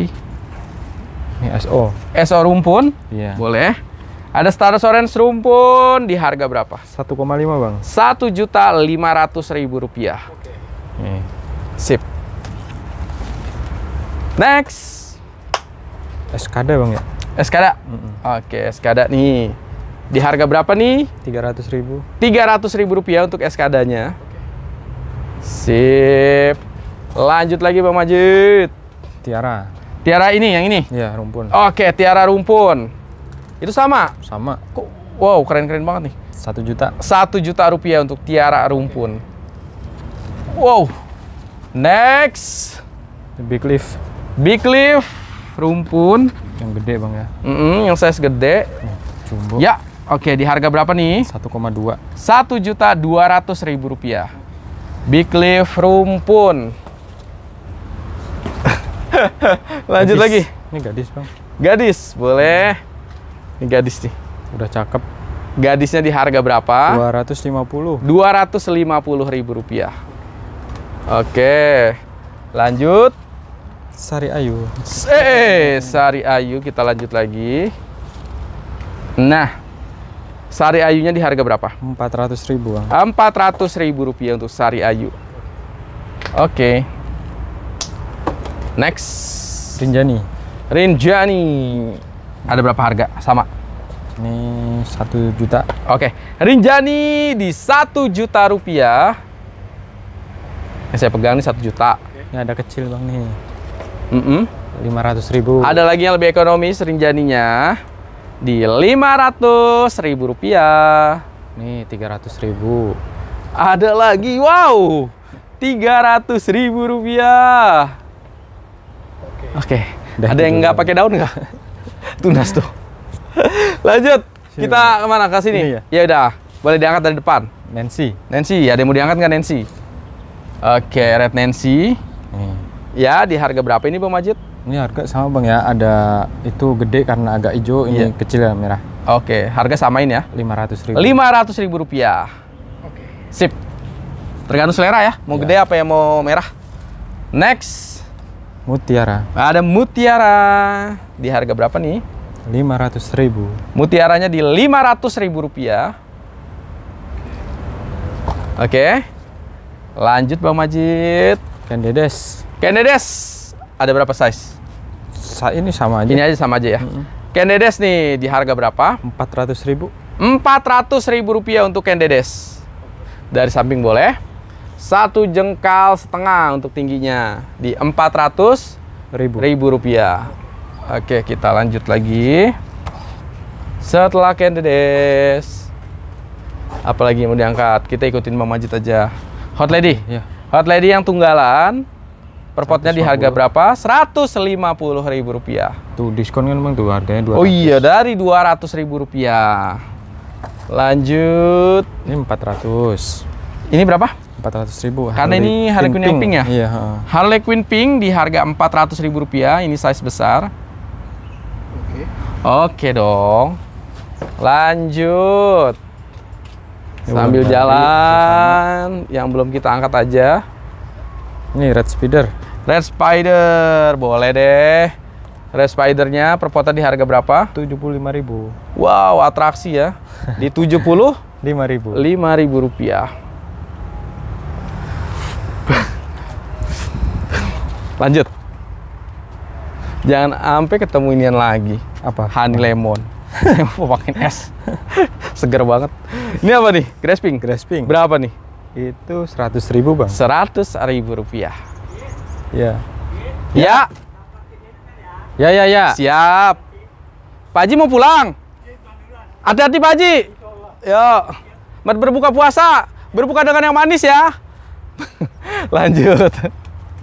Ini SO. SO rumpun? Iya. Yeah. Boleh. Ada Star Orange rumpun di harga berapa? 1,5 bang. Satu juta lima ratus ribu rupiah. Oke. Okay. Sip. Next. Eskada bang ya? Eskada. Mm -mm. Oke, okay, Eskada nih. Di harga berapa nih? Tiga ratus ribu. Tiga ratus ribu rupiah untuk SKD-nya. Sip. Lanjut lagi Bang Majid. Tiara. Tiara ini yang ini? Ya rumpun. Oke, Tiara rumpun. Itu sama? Sama. Kok wow, keren-keren banget nih. Satu juta. Satu juta rupiah untuk tiara rumpun. Wow. Next. Big leaf. Big leaf rumpun. Yang gede bang ya. Mm -mm, yang size gede. Jumbo. Ya. Oke, di harga berapa nih? 1,2. Satu juta dua ratus ribu rupiah. Big leaf rumpun. [laughs] Lanjut gadis. lagi. Ini gadis bang. Gadis, boleh. Hmm. Ini gadis nih. Udah cakep. Gadisnya di harga berapa? 250. 250 ribu rupiah. Oke. Lanjut. Sari Ayu. Eh, Sari Ayu kita lanjut lagi. Nah, Sari Ayunya di harga berapa? 400 ribu. Empat 400 ribu rupiah untuk Sari Ayu. Oke. Next. Rinjani. Rinjani. Ada berapa harga? Sama. Ini satu juta. Oke, okay. Rinjani di satu juta rupiah. Yang saya pegang ini satu juta. Ini ada kecil bang nih. Mm -mm. 500 ribu. Ada lagi yang lebih ekonomis Rinjaninya di lima ratus ribu rupiah. Nih ratus ribu. Ada lagi, wow, Tiga ratus ribu rupiah. Oke. Okay. Okay. Ada yang gitu, nggak pakai daun nggak? tunas tuh. [laughs] Lanjut. Kita kemana? Ke sini. Ini ya? ya? udah. Boleh diangkat dari depan. Nancy. Nancy, ada yang mau diangkat nggak Nancy? Oke, Red Nancy. Ini. Ya, di harga berapa ini Bang Majid? Ini harga sama Bang ya. Ada itu gede karena agak hijau, ini yeah. kecil ya merah. Oke, harga samain ya. ratus ribu. 500 ribu rupiah. Oke. Sip. Tergantung selera ya. Mau yeah. gede apa yang mau merah. Next. Mutiara. Ada Mutiara di harga berapa nih? 500 ribu. Mutiaranya di 500 ribu rupiah. Oke. Lanjut Bang Majid. Kendedes. Kendedes. Ada berapa size? Sa ini sama aja. Ini aja sama aja ya. Mm -hmm. Kendedes nih di harga berapa? 400 ribu. 400 ribu rupiah untuk Kendedes. Dari samping boleh satu jengkal setengah untuk tingginya di 400 ribu, ribu rupiah. Oke, kita lanjut lagi. Setelah Candides, apalagi yang mau diangkat? Kita ikutin Mama Jit aja. Hot Lady. Ya. Hot Lady yang tunggalan, perpotnya di harga berapa? Seratus lima puluh ribu rupiah. Tuh, diskon kan memang tuh harganya 200. Oh iya, dari dua ratus ribu rupiah. Lanjut. Ini empat ratus. Ini berapa? 400 ribu. Karena ini Harley Quinn, yang pink ya? Iya. Harley Quinn pink di harga 400 ribu rupiah, ini size besar. Oke. Okay. dong. Lanjut. Ya, Sambil bener. jalan, ya, yang belum kita angkat aja. Ini Red Spider. Red Spider, boleh deh. Red Spider-nya perpotan di harga berapa? 75.000. Wow, atraksi ya. Di 70 5000. 5.000 rupiah. lanjut jangan sampai ketemu inian lagi apa honey lemon [laughs] mau pakai es [laughs] seger banget ini apa nih grasping grasping berapa nih itu seratus ribu bang seratus ribu rupiah ya ya ya ya ya, ya. siap Pak Haji mau pulang hati-hati Pak Haji yo berbuka puasa berbuka dengan yang manis ya [laughs] lanjut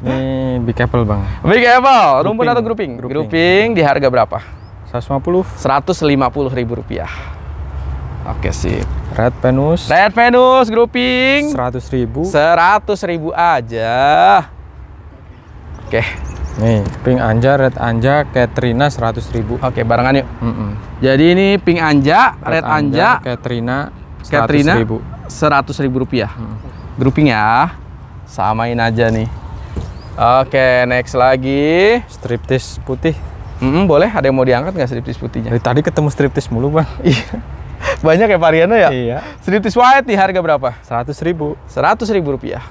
ini Big Apple bang. Big Apple, rumpun grouping. atau grouping? grouping? Grouping di harga berapa? 150. 150 ribu rupiah. Oke sip. Red Venus. Red Venus grouping. 100 ribu. 100 ribu aja. Oke. Nih, pink anja, red anja, Katrina 100 ribu. Oke, barengan yuk. Mm -mm. Jadi ini pink anja, red, red anja, anja, Katrina 100 Katrina, ribu. 100 ribu rupiah. Mm. Grouping ya. Samain aja nih. Oke, next lagi. Striptis putih. Mm -mm, boleh, ada yang mau diangkat nggak striptis putihnya? Dari tadi ketemu striptis mulu, Bang. [laughs] Iya. Banyak ya variannya ya? Iya. Striptis white nih harga berapa? 100 ribu. 100 ribu rupiah.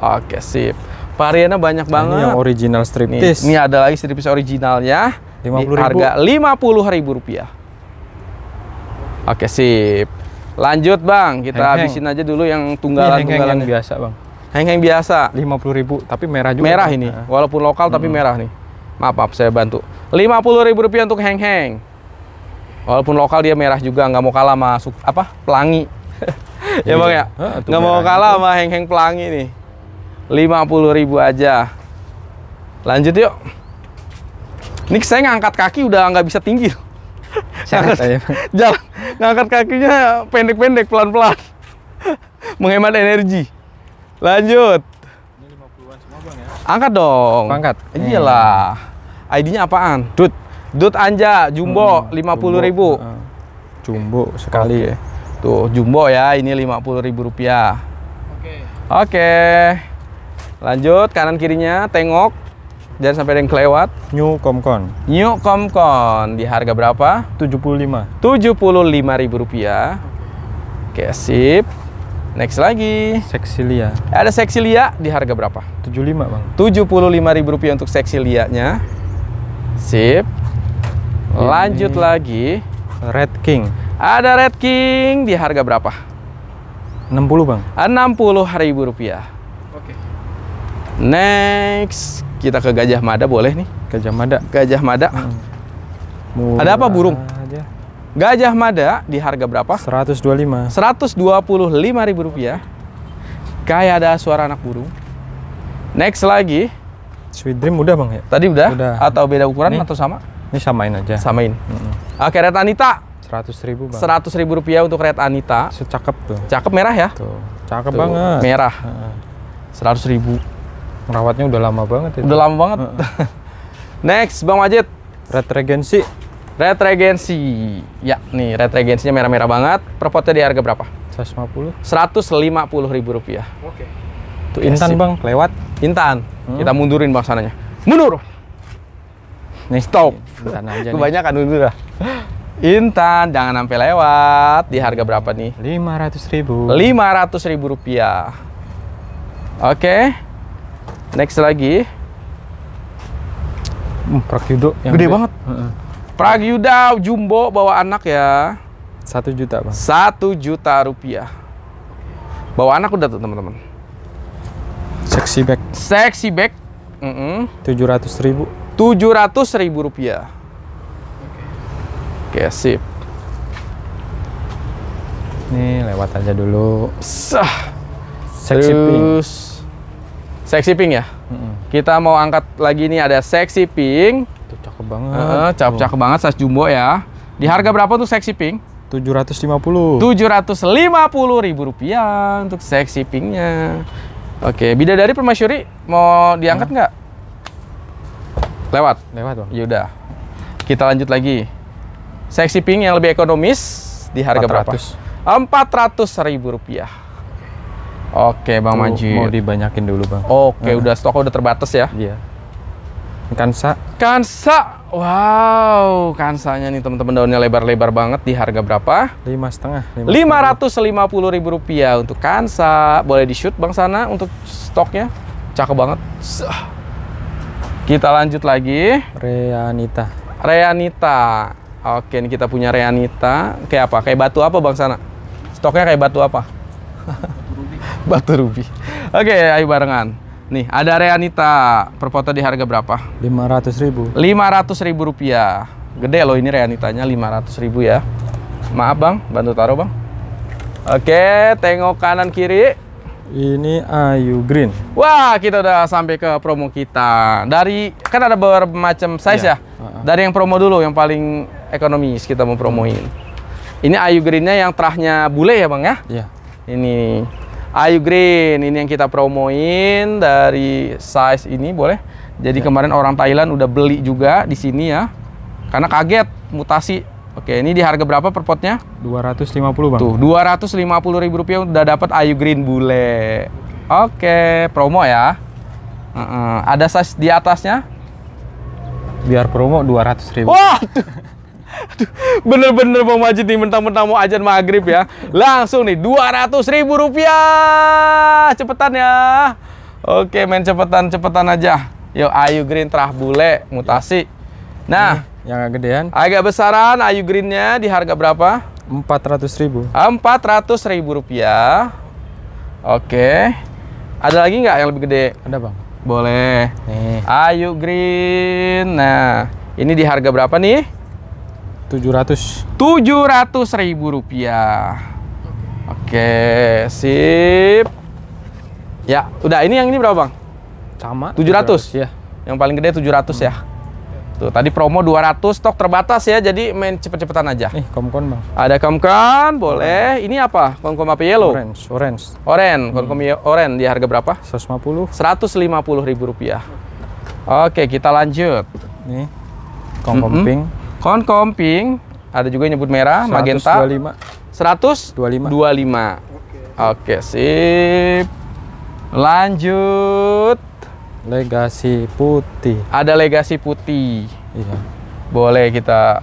Oke, sip. Variannya banyak nah, banget. Ini yang original striptis. Ini ada lagi striptis originalnya. 50 ribu. harga 50 ribu rupiah. Oke, sip. Lanjut, Bang. Kita habisin aja dulu yang tunggalan-tunggalan. Tunggalan iya, biasa, Bang. Heng-heng biasa. 50 ribu, tapi merah juga. Merah ini, nah. walaupun lokal hmm. tapi merah nih. Maaf, maaf saya bantu. 50 ribu rupiah untuk heng-heng. Walaupun lokal dia merah juga, nggak mau kalah masuk apa pelangi. [laughs] ya iya. bang ya, nggak mau kalah sama heng-heng pelangi nih. 50 ribu aja. Lanjut yuk. Ini saya ngangkat kaki udah nggak bisa tinggi. Ngangkat, ya, [laughs] jalan, ngangkat kakinya pendek-pendek pelan-pelan. [laughs] Menghemat energi. Lanjut. Ini 50-an semua bang ya? Angkat dong. Angkat. Iyalah. Hmm. Eh. ID-nya apaan? Dut. Dut Anja, Jumbo, hmm, lima hmm, puluh ribu. Uh, jumbo sekali ya. Tuh, Jumbo ya. Ini lima puluh ribu rupiah. Oke. Okay. Oke. Okay. Lanjut kanan kirinya, tengok. Jangan sampai ada yang kelewat. New Comcon. New Comcon di harga berapa? 75. 75 ribu rupiah. Oke, okay, sip. Next lagi. Sexilia. Ada Sexilia di harga berapa? 75, Bang. 75 ribu rupiah untuk nya. Sip. Lanjut lagi. Red King. Ada Red King di harga berapa? 60, Bang. 60 ribu rupiah. Oke. Okay. Next, kita ke Gajah Mada boleh nih? Gajah Mada. Gajah Mada. Hmm. Ada apa burung? Gajah Mada di harga berapa? 125. 125 ribu rupiah. Kayak ada suara anak burung. Next lagi. Sweet Dream udah bang ya? Tadi udah? Udah. Atau beda ukuran ini, atau sama? Ini samain aja. Samain. Mm -hmm. Oke, Red Anita. 100 ribu bang. 100 ribu rupiah untuk Red Anita. Secakep tuh. Cakep merah ya? Tuh. Cakep tuh. banget. Merah. Seratus ribu. Merawatnya udah lama banget itu. Udah lama banget. [laughs] Next, Bang Wajid. Red Regency Retragensi. Ya, nih retragensinya merah-merah banget. Perpotnya di harga berapa? 150. 150 ribu rupiah. Oke. Tuh Intan, Bang, lewat. Intan. Hmm. Kita mundurin Bang sananya. Mundur. Nih, stop. Kebanyakan mundur lah. Intan, jangan sampai lewat. Di harga berapa nih? 500 ribu. 500 ribu rupiah. Oke. Okay. Next lagi. Hmm, yang gede, gede banget. Uh -uh. Pragyuda Jumbo bawa anak ya. Satu juta bang. Satu juta rupiah. Bawa anak udah tuh teman-teman. Sexy bag. Sexy bag. Tujuh mm ratus ribu. Tujuh ratus ribu rupiah. Oke okay. sip. Ini lewat aja dulu. Sah. Sexy Terus. Pink. Sexy pink ya. Mm -mm. Kita mau angkat lagi nih ada sexy pink. Tuh cakep banget. Uh, cakep cakep banget size jumbo ya. Di harga berapa tuh seksi pink? Tujuh ratus lima puluh ribu rupiah untuk seksi pinknya. Oke, bidadari permasyuri mau diangkat nggak? Lewat. Lewat bang. Yaudah. Kita lanjut lagi. Seksi pink yang lebih ekonomis di harga 400. berapa? ratus ribu rupiah. Oke, Bang Manji. Mau dibanyakin dulu, Bang. Oke, nah. udah stok udah terbatas ya. Iya. Kansa. Kansa. Wow, kansanya nih teman-teman daunnya lebar-lebar banget di harga berapa? Lima setengah. Lima ratus lima puluh ribu rupiah untuk kansa. Boleh di shoot bang sana untuk stoknya. Cakep banget. Kita lanjut lagi. Reanita. Reanita. Oke, ini kita punya Reanita. Kayak apa? Kayak batu apa bang sana? Stoknya kayak batu apa? [laughs] batu rubi. Oke, ayo barengan. Nih, ada Reanita. Perpotnya di harga berapa? 500 ribu. 500 ribu rupiah. Gede loh ini Reanitanya 500 ribu ya. Maaf bang, bantu taruh bang. Oke, tengok kanan kiri. Ini Ayu Green. Wah, kita udah sampai ke promo kita. Dari kan ada bermacam size yeah. ya. Dari yang promo dulu, yang paling ekonomis kita mau promoin. Ini Ayu Greennya yang terahnya bule ya bang ya? Iya. Yeah. Ini Ayu Green ini yang kita promoin dari size ini boleh. Jadi ya. kemarin orang Thailand udah beli juga di sini ya. Karena kaget mutasi. Oke, ini di harga berapa per potnya? 250, Bang. Tuh, 250 ribu rupiah udah dapat Ayu Green bule. Oke, promo ya. Uh -uh. Ada size di atasnya? Biar promo ratus ribu. Waduh. Bener-bener mau maju nih mentang-mentang mau ajan maghrib ya. Langsung nih 200 ribu rupiah. Cepetan ya. Oke main cepetan cepetan aja. Yo Ayu Green terah bule mutasi. Nah, ini yang agak gedean. Agak besaran Ayu Greennya di harga berapa? 400 ribu. 400 ribu rupiah. Oke. Ada lagi nggak yang lebih gede? Ada bang. Boleh. Nih. Ayu Green. Nah, ini di harga berapa nih? 700 700 ribu rupiah Oke, sip. Ya, udah ini yang ini berapa, Bang? Sama. 700. 700 ya. Yang paling gede 700 hmm. ya. Tuh, tadi promo 200, stok terbatas ya. Jadi main cepet-cepetan aja. Nih, komkon, Bang. Ada komkon, boleh. Orange. Ini apa? Komkon apa yellow? Orange, orange. Orange, komkom hmm. orange di harga berapa? 150. 150 ribu rupiah. Oke, kita lanjut. Nih. Komkom mm -hmm. pink. Kon komping, ada juga yang nyebut merah, 125. magenta. 125. 125. 25. Oke, okay, sip. Lanjut. Legasi putih. Ada legasi putih. Iya. Boleh kita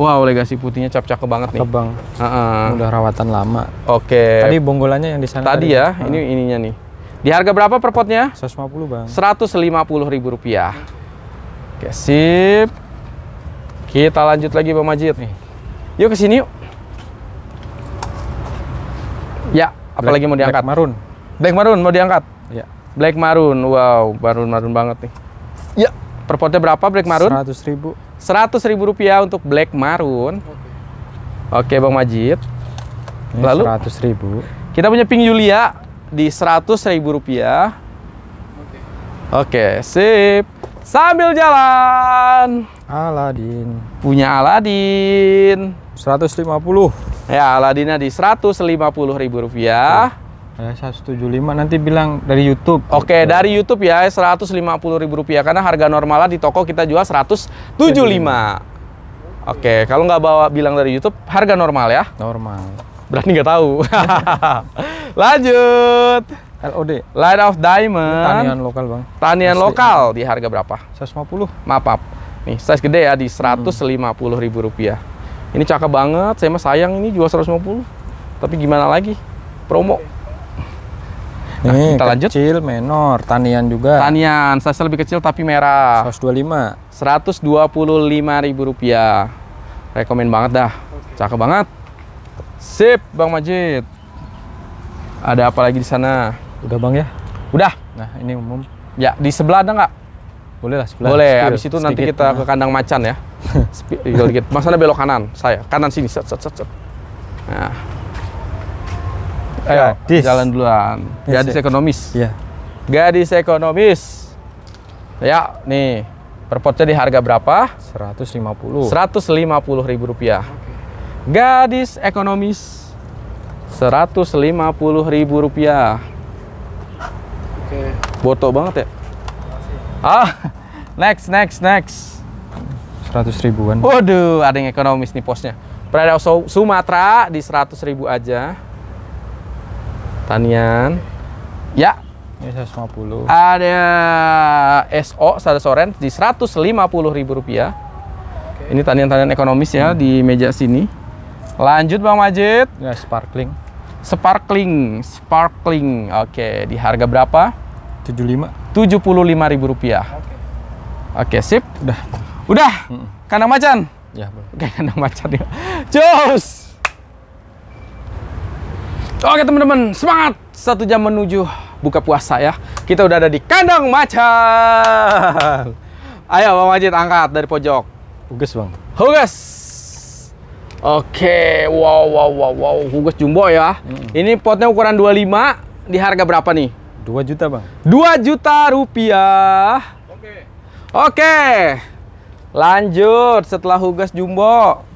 Wow, legasi putihnya cap-cakep banget nih. Bang. Uh -uh. Udah rawatan lama. Oke. Okay. Tadi bonggolannya yang di sana. Tadi, tadi ya, uh. ini ininya nih. Di harga berapa per potnya? 150, Bang. 150.000 ribu rupiah. Oke, okay, sip. Kita lanjut lagi Bang Majid nih. Yuk ke sini yuk. Ya, apalagi mau diangkat? Black Maroon. Black Marun mau diangkat? Ya. Black Marun, Wow, Maroon Marun banget nih. Ya, perpotnya berapa Black Maroon? Seratus ribu. 100 ribu rupiah untuk Black Marun. Oke, okay. Bang Majid. Ini Lalu 100.000. ribu. Kita punya Pink Julia di seratus ribu rupiah. Oke, sip. Sambil jalan. Aladin. Punya Aladin. 150. Ya, Aladinnya di 150 ribu rupiah. Ada ya, 175 ya, nanti bilang dari YouTube. Oke, okay, dari YouTube ya puluh ribu rupiah karena harga normalnya di toko kita jual 175. Oke, okay, kalau nggak bawa bilang dari YouTube, harga normal ya? Normal. Berarti nggak tahu. [laughs] Lanjut. LOD. Light of Diamond. Tanian lokal, Bang. Tanian lokal di harga berapa? 150. Maaf, maaf. Nih, size gede ya di Rp150.000. Ini cakep banget, saya mah sayang ini jual 150. Tapi gimana lagi? Promo. Nah, Nih, kita lanjut. Kecil, menor, tanian juga. Tanian, size lebih kecil tapi merah. 125. rp ribu Rekomen banget dah. Cakep banget. Sip, Bang Majid. Ada apa lagi di sana? Udah, Bang ya? Udah. Nah, ini umum. Ya, di sebelah ada nggak? Boleh lah sebelah. Boleh. Spill, Abis itu sedikit. nanti kita ke kandang macan ya. Tinggal [laughs] iya, dikit. Mas Anda belok kanan, saya kanan sini. Set set set set. Nah. Ayo, Gadis. jalan duluan. Gadis ekonomis. Iya. Gadis ekonomis. Ya, nih. Perpotnya di harga berapa? 150. 150 ribu rupiah. Gadis ekonomis. 150 ribu rupiah. Oke. Boto banget ya? Ah, next, next, next. 100 ribuan. Waduh, ada yang ekonomis nih posnya. Berada Sumatera di seratus ribu aja. Tanian. Ya. Ini 150. Ada SO, Sada Soren di puluh ribu rupiah. Okay. Ini tanian-tanian ekonomis ya hmm. di meja sini. Lanjut Bang Majid. Ya, sparkling. Sparkling, sparkling. Oke, di harga berapa? 75. 75.000 rupiah. Oke. okay, sip. Udah. Udah. Hmm. Kandang macan. Ya, Oke, Oke, kandang macan ya. Cus. Oke, teman-teman, semangat. Satu jam menuju buka puasa ya. Kita udah ada di kandang macan. Ayo, Bang Majid angkat dari pojok. Huges, Bang. Huges. Oke, wow wow wow wow, huges jumbo ya. Hmm. Ini potnya ukuran 25 di harga berapa nih? 2 juta bang 2 juta rupiah oke oke lanjut setelah hugas jumbo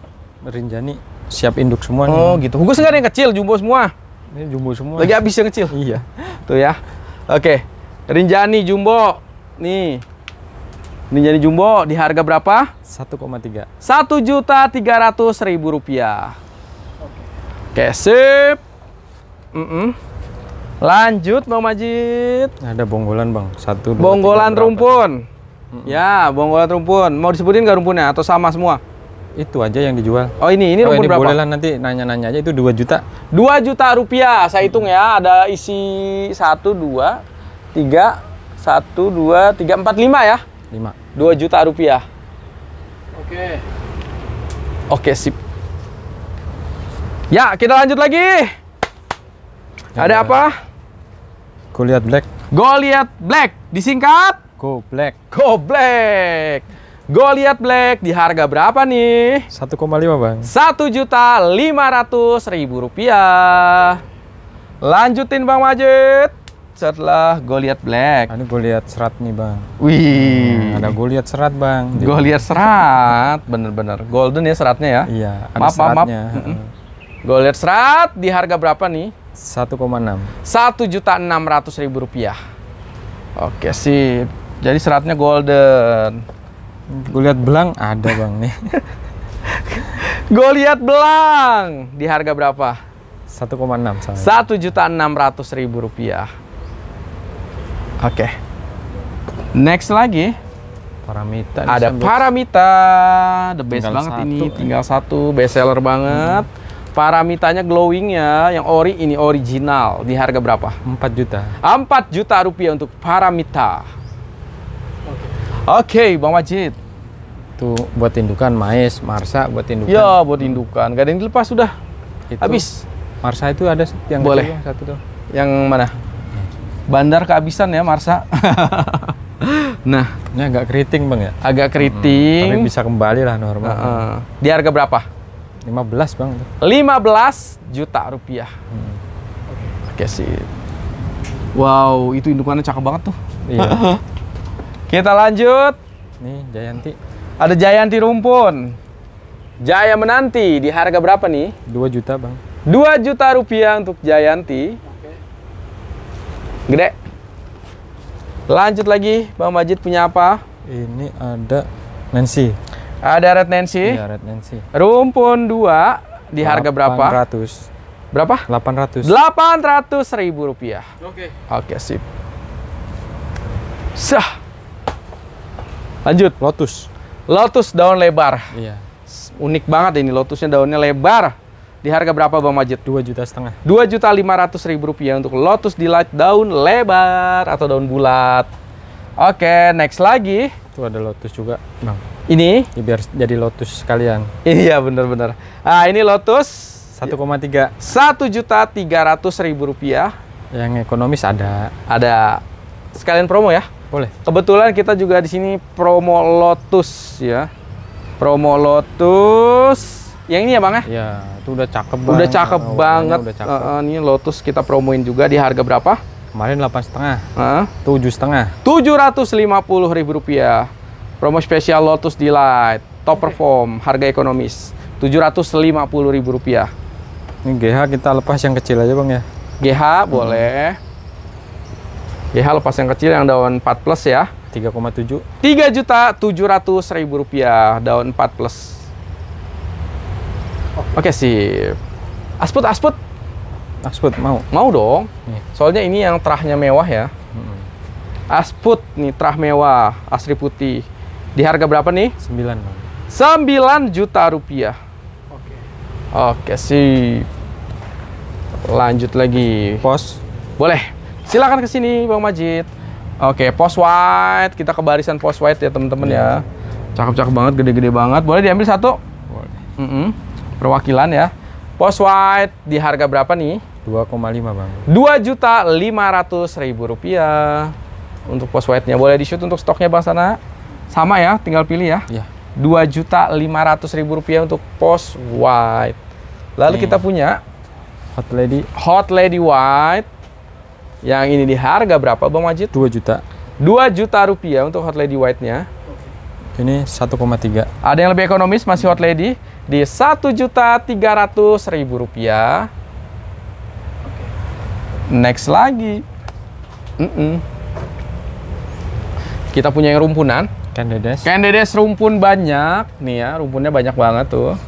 Rinjani siap induk semua oh nih. gitu hugas nggak ada yang kecil jumbo semua ini jumbo semua lagi habis yang kecil iya tuh ya oke Rinjani jumbo nih Ninjani Jumbo di harga berapa? 1,3 1 juta 300 ribu rupiah Oke, oke sip mm -mm. Lanjut Bang Majid. Ada bonggolan Bang. Satu. Dua, bonggolan tiga, rumpun. Hmm. Ya, bonggolan rumpun. Mau disebutin nggak rumpunnya atau sama semua? Itu aja yang dijual. Oh ini ini oh, rumpun ini berapa? Boleh lah nanti nanya-nanya aja itu 2 juta. 2 juta rupiah. Saya hitung ya. Ada isi 1, 2, 3, 1, 2, 3, 4, 5 ya? 5. 2 juta rupiah. Oke. Okay. Oke, okay, sip. Ya, kita lanjut lagi. Ada apa? Goliath Black. Goliath Black disingkat Go Black. Go Black. Goliath Black di harga berapa nih? 1,5 bang. Satu juta lima ratus ribu rupiah. Lanjutin bang Majid. Setelah Goliath Black. Ini anu, Goliath serat nih bang. Wih. Hmm, ada Goliath serat bang. Goliath serat, bener-bener. Golden ya seratnya ya? Iya. Ada maaf, seratnya. maaf, maaf. Goliath serat di harga berapa nih? 1,6. 1 juta 600 ribu rupiah. Oke sih. Jadi seratnya golden. Gue lihat belang ada bang nih. [laughs] Gue lihat belang di harga berapa? 1,6 1 juta 600 ribu rupiah. Oke. Next lagi. Paramita. Ada Paramita, the best tinggal banget satu, ini, tinggal ya. satu, best seller banget. Hmm Paramitanya glowing ya, yang ori ini original di harga berapa? 4 juta. 4 juta rupiah untuk paramita. Oke, okay, Bang Majid. Tuh buat indukan Maes, Marsa buat indukan. Ya, buat indukan. Gak ada yang dilepas sudah. Itu, Habis. Marsa itu ada yang boleh kecil, satu tuh. Yang mana? Bandar kehabisan ya Marsa. [laughs] nah, ini agak keriting Bang ya. Agak hmm, keriting. Hmm, tapi bisa kembali lah normal. Uh -uh. Di harga berapa? 15 bang 15 juta rupiah hmm. oke okay, sih wow itu indukannya cakep banget tuh iya [laughs] kita lanjut nih Jayanti ada Jayanti rumpun Jaya menanti di harga berapa nih 2 juta bang 2 juta rupiah untuk Jayanti gede lanjut lagi Bang Majid punya apa ini ada Nancy ada Red Nancy. Iya, Red Nancy. Rumpun 2 di harga berapa? 800. Berapa? 800. 800 ribu rupiah. Oke. Okay. Oke, okay, sip. Sah. Lanjut. Lotus. Lotus daun lebar. Iya. Unik banget ini lotusnya daunnya lebar. Di harga berapa Bang Majid? 2 juta setengah. 2 juta 500 ribu rupiah untuk lotus di daun lebar atau daun bulat. Oke, okay, next lagi. Itu ada lotus juga, Bang. Ini? ya, biar jadi Lotus sekalian. Iya benar-benar. Ah ini Lotus 1,3. Satu juta tiga ratus ribu rupiah. Yang ekonomis ada. Ada. Sekalian promo ya? Boleh. Kebetulan kita juga di sini promo Lotus ya. Promo Lotus. Yang ini ya bang ya? Iya, itu udah cakep banget. Udah cakep oh, banget. Udah cakep. uh, ini Lotus kita promoin juga di harga berapa? Kemarin delapan setengah. Tujuh setengah. Tujuh ratus lima puluh ribu rupiah. Promo spesial Lotus Delight, top perform, harga ekonomis, Rp750.000. Ini GH kita lepas yang kecil aja, Bang ya. GH hmm. boleh. GH lepas yang kecil yang daun 4 plus ya. 3,7. 3 juta 700 ribu rupiah daun 4 plus. Oke, okay. okay, sip. Asput, asput. Asput mau. Mau dong. yeah. Soalnya ini yang terahnya mewah ya. Hmm. Asput nih terah mewah, asri putih. Di harga berapa nih? 9. 9 juta rupiah. Oke. Oke, sih. Lanjut lagi. Pos. Boleh. Silakan ke sini Bang Majid. Oke, pos white. Kita ke barisan pos white ya, teman-teman ya. Hmm. Cakep-cakep banget, gede-gede banget. Boleh diambil satu? Boleh. Mm -mm. Perwakilan ya. Pos white di harga berapa nih? 2,5 bang. 2 juta 500 ribu rupiah untuk pos white-nya. Boleh di shoot untuk stoknya bang sana? Sama ya, tinggal pilih ya. Iya. Dua juta lima ratus ribu rupiah untuk post white. Lalu Nih. kita hmm. punya Hot Lady Hot Lady White. Yang ini di harga berapa Bang Majid? Dua juta. Dua juta rupiah untuk Hot Lady White-nya. Ini 1,3. Ada yang lebih ekonomis masih Hot Lady di satu juta tiga ratus ribu rupiah. Next lagi. Mm -mm. Kita punya yang rumpunan. Candedes. Candedes rumpun banyak nih ya, rumpunnya banyak banget tuh.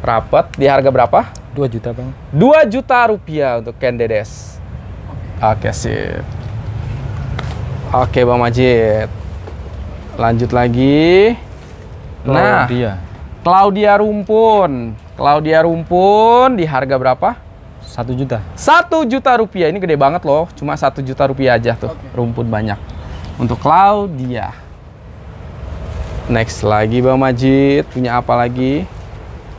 Rapet di harga berapa? 2 juta, Bang. 2 juta rupiah untuk Candedes. Oke, okay, sip. Oke, Bang Majid. Lanjut lagi. Nah, Claudia. Claudia rumpun. Claudia rumpun di harga berapa? Satu juta. Satu juta rupiah ini gede banget loh, cuma satu juta rupiah aja tuh okay. rumpun banyak. Untuk Claudia. Next lagi Bang Majid, punya apa lagi?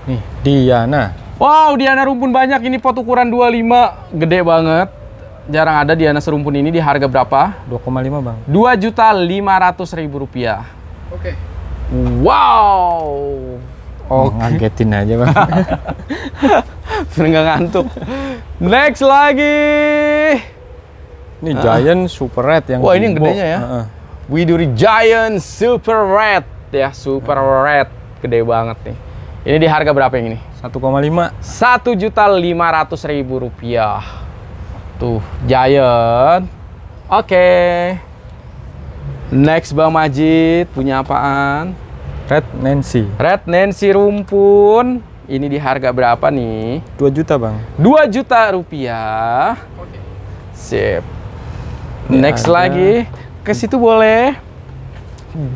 Nih, Diana. Wow, Diana rumpun banyak. Ini pot ukuran 25, gede banget. Jarang ada Diana serumpun ini di harga berapa? 2,5 Bang. Dua juta ratus ribu rupiah. Oke. Wow. Oh, ngagetin aja Bang. [laughs] Biar ngantuk. Next lagi. Ini uh. Giant Super Red yang Wah, ini yang gedenya ya. Uh -uh. Widuri Giant Super Red ya, Super ya. Red gede banget nih. Ini di harga berapa yang ini? 1,5. Satu juta ratus ribu rupiah. Tuh, Giant. Oke. Okay. Next Bang Majid punya apaan? Red Nancy. Red Nancy rumpun. Ini di harga berapa nih? 2 juta, Bang. 2 juta rupiah. Oke. Sip. Next ya, lagi ke situ boleh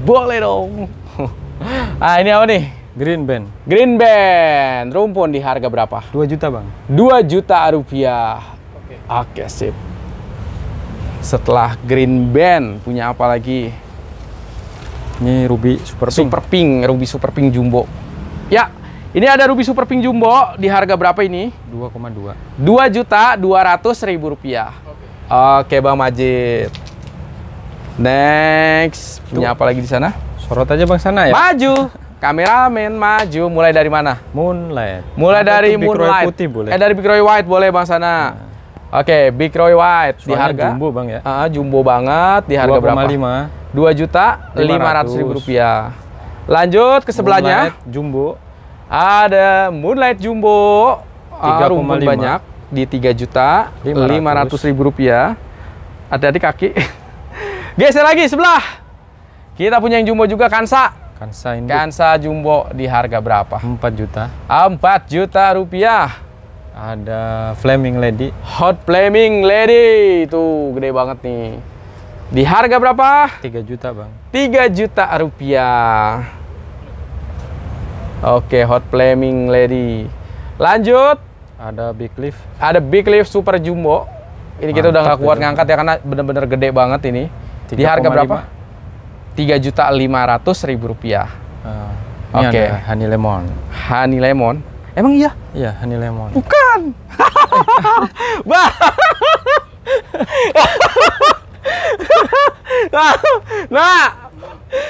boleh dong [laughs] ah ini apa nih Green Band. Green Band. Rumpun di harga berapa? 2 juta, Bang. 2 juta rupiah. Oke. Okay. Oke, okay, sip. Setelah Green Band, punya apa lagi? Ini Ruby Super Pink. Super Pink, Ruby Super Pink Jumbo. Ya, ini ada Ruby Super Pink Jumbo di harga berapa ini? 2,2. 2 juta 200 ribu rupiah. Oke, okay. Oke Bang Majid. Next, punya apa lagi di sana? Sorot aja Bang sana ya. Maju. Kameramen maju mulai dari mana? Moonlight. Mulai Atau dari Moonlight. putih boleh. Eh dari Big Roy White boleh Bang sana. Nah. Oke, okay, Big Roy White Soalnya di harga jumbo Bang ya. Uh, jumbo banget di harga 2, berapa? 5. 2 juta ratus ribu rupiah. Lanjut ke sebelahnya. Moonlight jumbo. Ada Moonlight jumbo. Ah, tiga uh, banyak di tiga juta lima ratus ribu rupiah. Ada di kaki. [laughs] Geser lagi sebelah. Kita punya yang jumbo juga Kansa. Kansa ini. Kansa jumbo di harga berapa? 4 juta. 4 juta rupiah. Ada Flaming Lady. Hot Flaming Lady. Itu gede banget nih. Di harga berapa? 3 juta, Bang. 3 juta rupiah. Oke, Hot Flaming Lady. Lanjut. Ada Big Leaf. Ada Big Leaf Super Jumbo. Ini Mantap kita udah nggak kuat ngangkat ya karena bener-bener gede banget ini. 3, di harga berapa? Tiga juta lima ratus ribu rupiah. Uh, Oke. Okay. Honey lemon. Honey lemon. Emang iya? Iya, honey lemon. Bukan. Wah. nah, nah,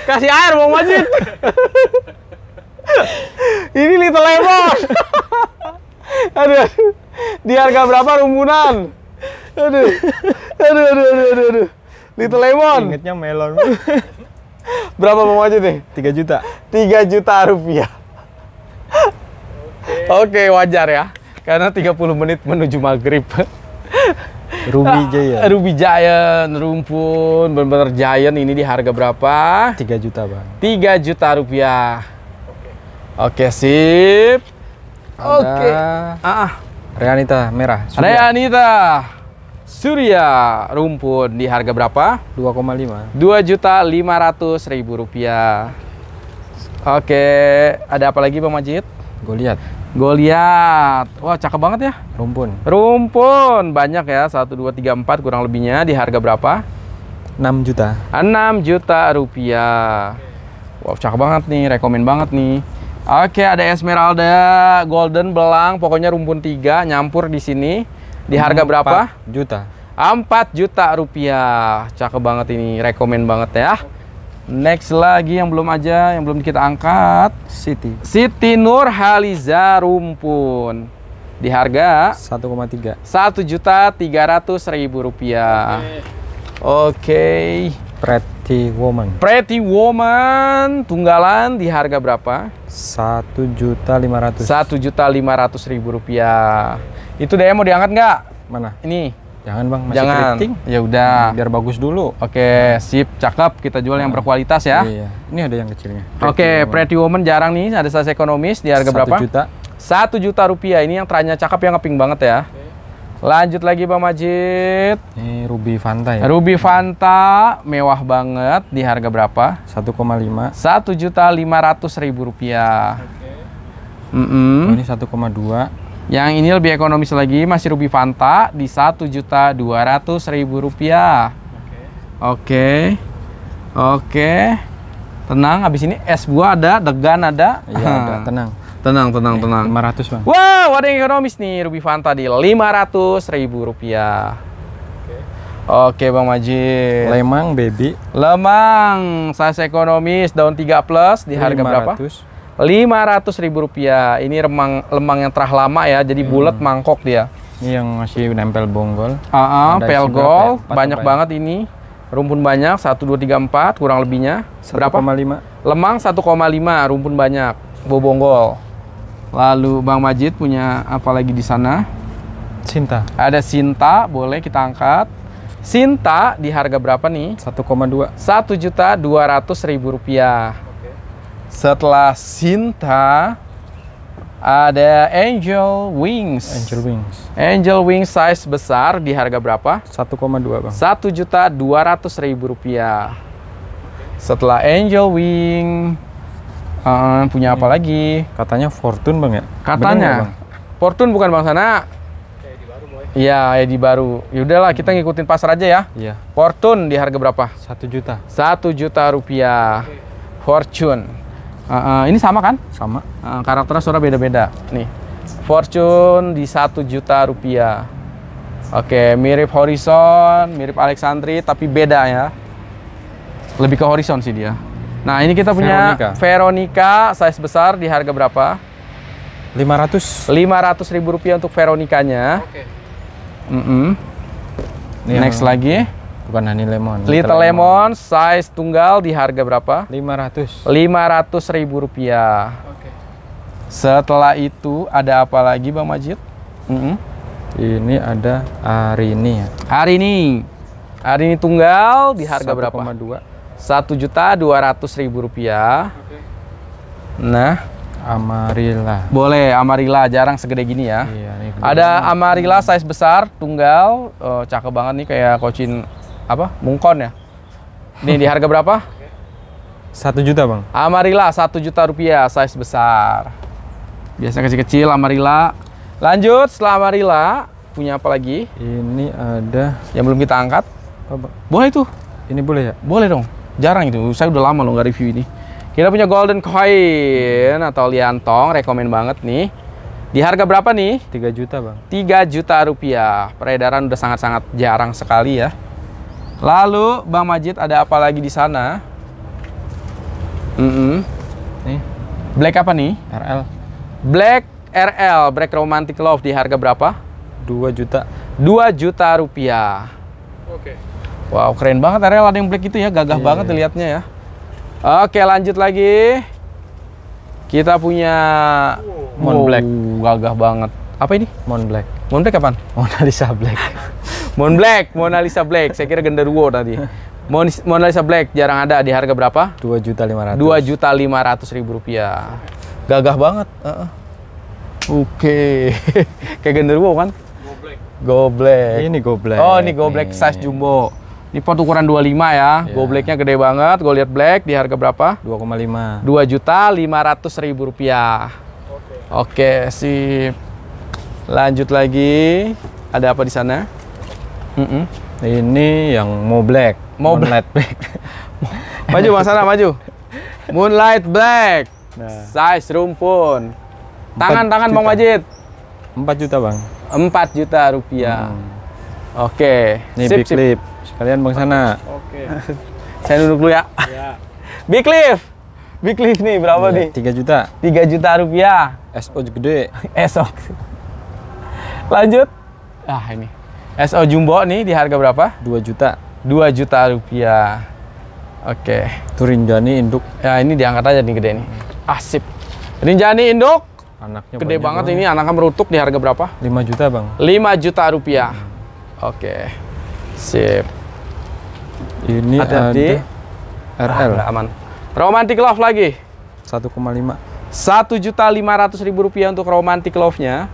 kasih air mau masjid. Ini little lemon. aduh, Di harga berapa rumbunan? Aduh. Aduh, aduh, aduh, aduh. aduh. Little Lemon. Ingatnya melon. [laughs] Berapa mau aja nih? 3 juta. 3 juta rupiah. Oke, okay. okay, wajar ya. Karena 30 menit menuju maghrib. Ruby ah, Giant. Ruby Giant, rumpun, benar-benar Giant. Ini di harga berapa? 3 juta, Bang. 3 juta rupiah. Oke, okay, sip. Oke. Okay. Ah, ah, Reanita merah. Sudah. Reanita. Surya rumput di harga berapa? 2,5. 2 juta 500 ribu rupiah. Oke, ada apa lagi Pak Majid? Goliat. Goliat. Wah, cakep banget ya. Rumpun. Rumpun. Banyak ya, 1 2 3 4 kurang lebihnya di harga berapa? 6 juta. 6 juta rupiah. Wow, cakep banget nih, rekomen banget nih. Oke, ada Esmeralda, Golden, Belang, pokoknya rumpun tiga nyampur di sini. Di harga berapa? 4 juta. 4 ah, juta rupiah. Cakep banget ini, rekomen banget ya. Next lagi yang belum aja, yang belum kita angkat, Siti. Siti Nur Haliza Rumpun. Di harga 1,3. 1 juta 300 ribu rupiah. Oke. Okay. okay. Pretty Woman. Pretty Woman tunggalan di harga berapa? 1 juta 500. 1 juta 500 ribu rupiah. Itu deh mau diangkat nggak? Mana? Ini. Jangan bang, masih Jangan. Ya udah. Biar bagus dulu. Oke, sip, cakep. Kita jual nah. yang ah. berkualitas ya. Iya, iya. Ini ada yang kecilnya. Oke, woman. Pretty Woman jarang nih. Ada size ekonomis di harga 1 berapa? Juta. Satu juta rupiah. Ini yang teranya cakep yang ngeping banget ya. Lanjut lagi Bang Majid. Ini Ruby Fanta ya. Ruby Fanta mewah banget di harga berapa? 1,5. 1 juta 500 ribu rupiah. Oke. Okay. Mm -mm. Oh, ini yang ini lebih ekonomis lagi, masih Ruby Fanta di satu juta dua Rp1.200.000. Oke. Oke. Oke. Tenang, habis ini es buah ada, degan ada. Iya, ada, [laughs] tenang. Tenang, tenang, iya, Lima tenang. 500, Bang. Wow, ada yang ekonomis nih, Ruby Fanta di lima ratus ribu rupiah. Oke Bang Majid. Lemang baby. Lemang, saya ekonomis daun tiga plus di harga 500. berapa? 500 ribu rupiah. Ini remang lemang yang terah lama ya, jadi hmm. bulat mangkok dia. Ini yang masih nempel bonggol. Ah, uh -uh, pelgol, banyak ya? banget ya. ini. Rumpun banyak, 1, 2, 3, 4, kurang lebihnya. 1, Berapa? 5. Lemang 1,5, rumpun banyak, bobonggol. Lalu Bang Majid punya apa lagi di sana? Sinta. Ada Sinta, boleh kita angkat. Sinta di harga berapa nih? 1,2. 1 juta 200 ribu rupiah. Setelah Sinta ada Angel Wings. Angel Wings. Angel Wings size besar di harga berapa? 1,2 bang. Satu juta dua ratus ribu rupiah. Setelah Angel Wing uh, punya apa lagi? Katanya Fortune bang ya? Katanya. Ya, bang? Fortune bukan bang sana. Iya, Edi baru. Ya udahlah, kita ngikutin pasar aja ya. Iya. Fortune di harga berapa? Satu juta. Satu juta rupiah. Fortune. Uh, uh, ini sama kan? Sama. Uh, karakternya suara beda-beda. Nih, Fortune di satu juta rupiah. Oke, okay, mirip Horizon, mirip Alexandri, tapi beda ya. Lebih ke Horizon sih dia. Nah, ini kita punya Veronica, Veronica size besar di harga berapa? 500. 500 ribu rupiah untuk Veronicanya. Oke. Okay. Mm -mm. Next lagi. Bukan honey lemon. Little, little lemon, lemon size tunggal di harga berapa? 500. 500 ribu rupiah. Okay. Setelah itu ada apa lagi Bang Majid? Mm -hmm. Ini ada hari ini ya. Hari ini. Hari ini tunggal di harga 1, berapa? 1,2. 1 juta 200 ribu rupiah. Okay. Nah, Amarilla. Boleh, Amarilla jarang segede gini ya. Iya, ini Ada Amarilla size besar, tunggal, oh, cakep banget nih kayak kocin apa mungkon ya ini di harga berapa satu juta bang amarilla satu juta rupiah size besar biasa kecil-kecil amarilla lanjut setelah amarilla punya apa lagi ini ada yang belum kita angkat apa, buah boleh tuh ini boleh ya boleh dong jarang itu saya udah lama loh nggak review ini kita punya golden coin atau liantong rekomend banget nih di harga berapa nih? 3 juta bang 3 juta rupiah Peredaran udah sangat-sangat jarang sekali ya Lalu Bang Majid ada apa lagi di sana? Mm -mm. Nih. Black apa nih? RL. Black RL, Black Romantic Love di harga berapa? 2 juta. 2 juta rupiah. Oke. Okay. Wow, keren banget RL ada yang black itu ya, gagah yeah. banget iya. dilihatnya ya. Oke, lanjut lagi. Kita punya wow. Black. Gagah banget. Apa ini? Moon Black. Moon Black kapan? Mona Lisa Black. [laughs] Mon Black, Mona Lisa Black. Saya kira genderuwo tadi. Mona Lisa Black jarang ada di harga berapa? Dua juta lima ratus. Dua juta lima ratus ribu rupiah. Gagah banget. Uh. Oke, okay. [laughs] kayak genderuwo kan? Go Black. Ini Go Black. Oh, ini Go Black size jumbo. Ini pot ukuran 25 ya. Yeah. Go Blacknya gede banget. Gue lihat Black di harga berapa? 2,5. 2 juta 500 ribu rupiah. Oke, okay. okay, sip. Lanjut lagi. Ada apa di sana? Mm -hmm. Ini yang mau black. Mau black. black. [laughs] maju Bang Sana, maju. Moonlight black. Nah. Size rumpun. Tangan-tangan Bang Majid. 4 juta, Bang. 4 juta rupiah. Hmm. Oke. Okay. Ini sip, big Clip. Sekalian Bang Sana. Oke. Okay. [laughs] Saya duduk dulu ya. Yeah. [laughs] big clip. Big Cliff nih berapa ya, nih? 3 juta. 3 juta rupiah. SO gede. SO. Lanjut. Ah ini. SO Jumbo nih di harga berapa? 2 juta. 2 juta rupiah. Oke. Okay. Itu Rinjani induk. Ya ini diangkat aja nih gede nih. Asip. Ah, Rinjani induk. Anaknya gede banget bang. ini anaknya merutuk di harga berapa? 5 juta, Bang. 5 juta rupiah. Hmm. Oke. Okay. Sip. Ini Hati -hati. ada RL. Ah, aman. Romantic Love lagi. 1,5. 1 juta 500 ribu rupiah untuk Romantic Love-nya.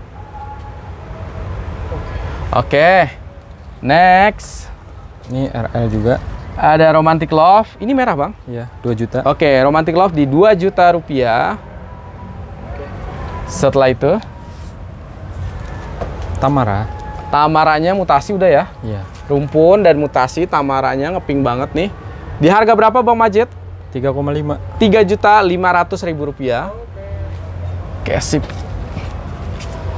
Oke. Okay. Next. Ini RL juga. Ada Romantic Love. Ini merah, Bang? Iya, 2 juta. Oke, okay, Romantic Love di 2 juta rupiah. Okay. Setelah itu Tamara. Tamaranya mutasi udah ya? Iya. Rumpun dan mutasi tamaranya ngeping banget nih. Di harga berapa Bang Majid? 3,5. 3 juta 500 ribu rupiah. Oke, okay. sip.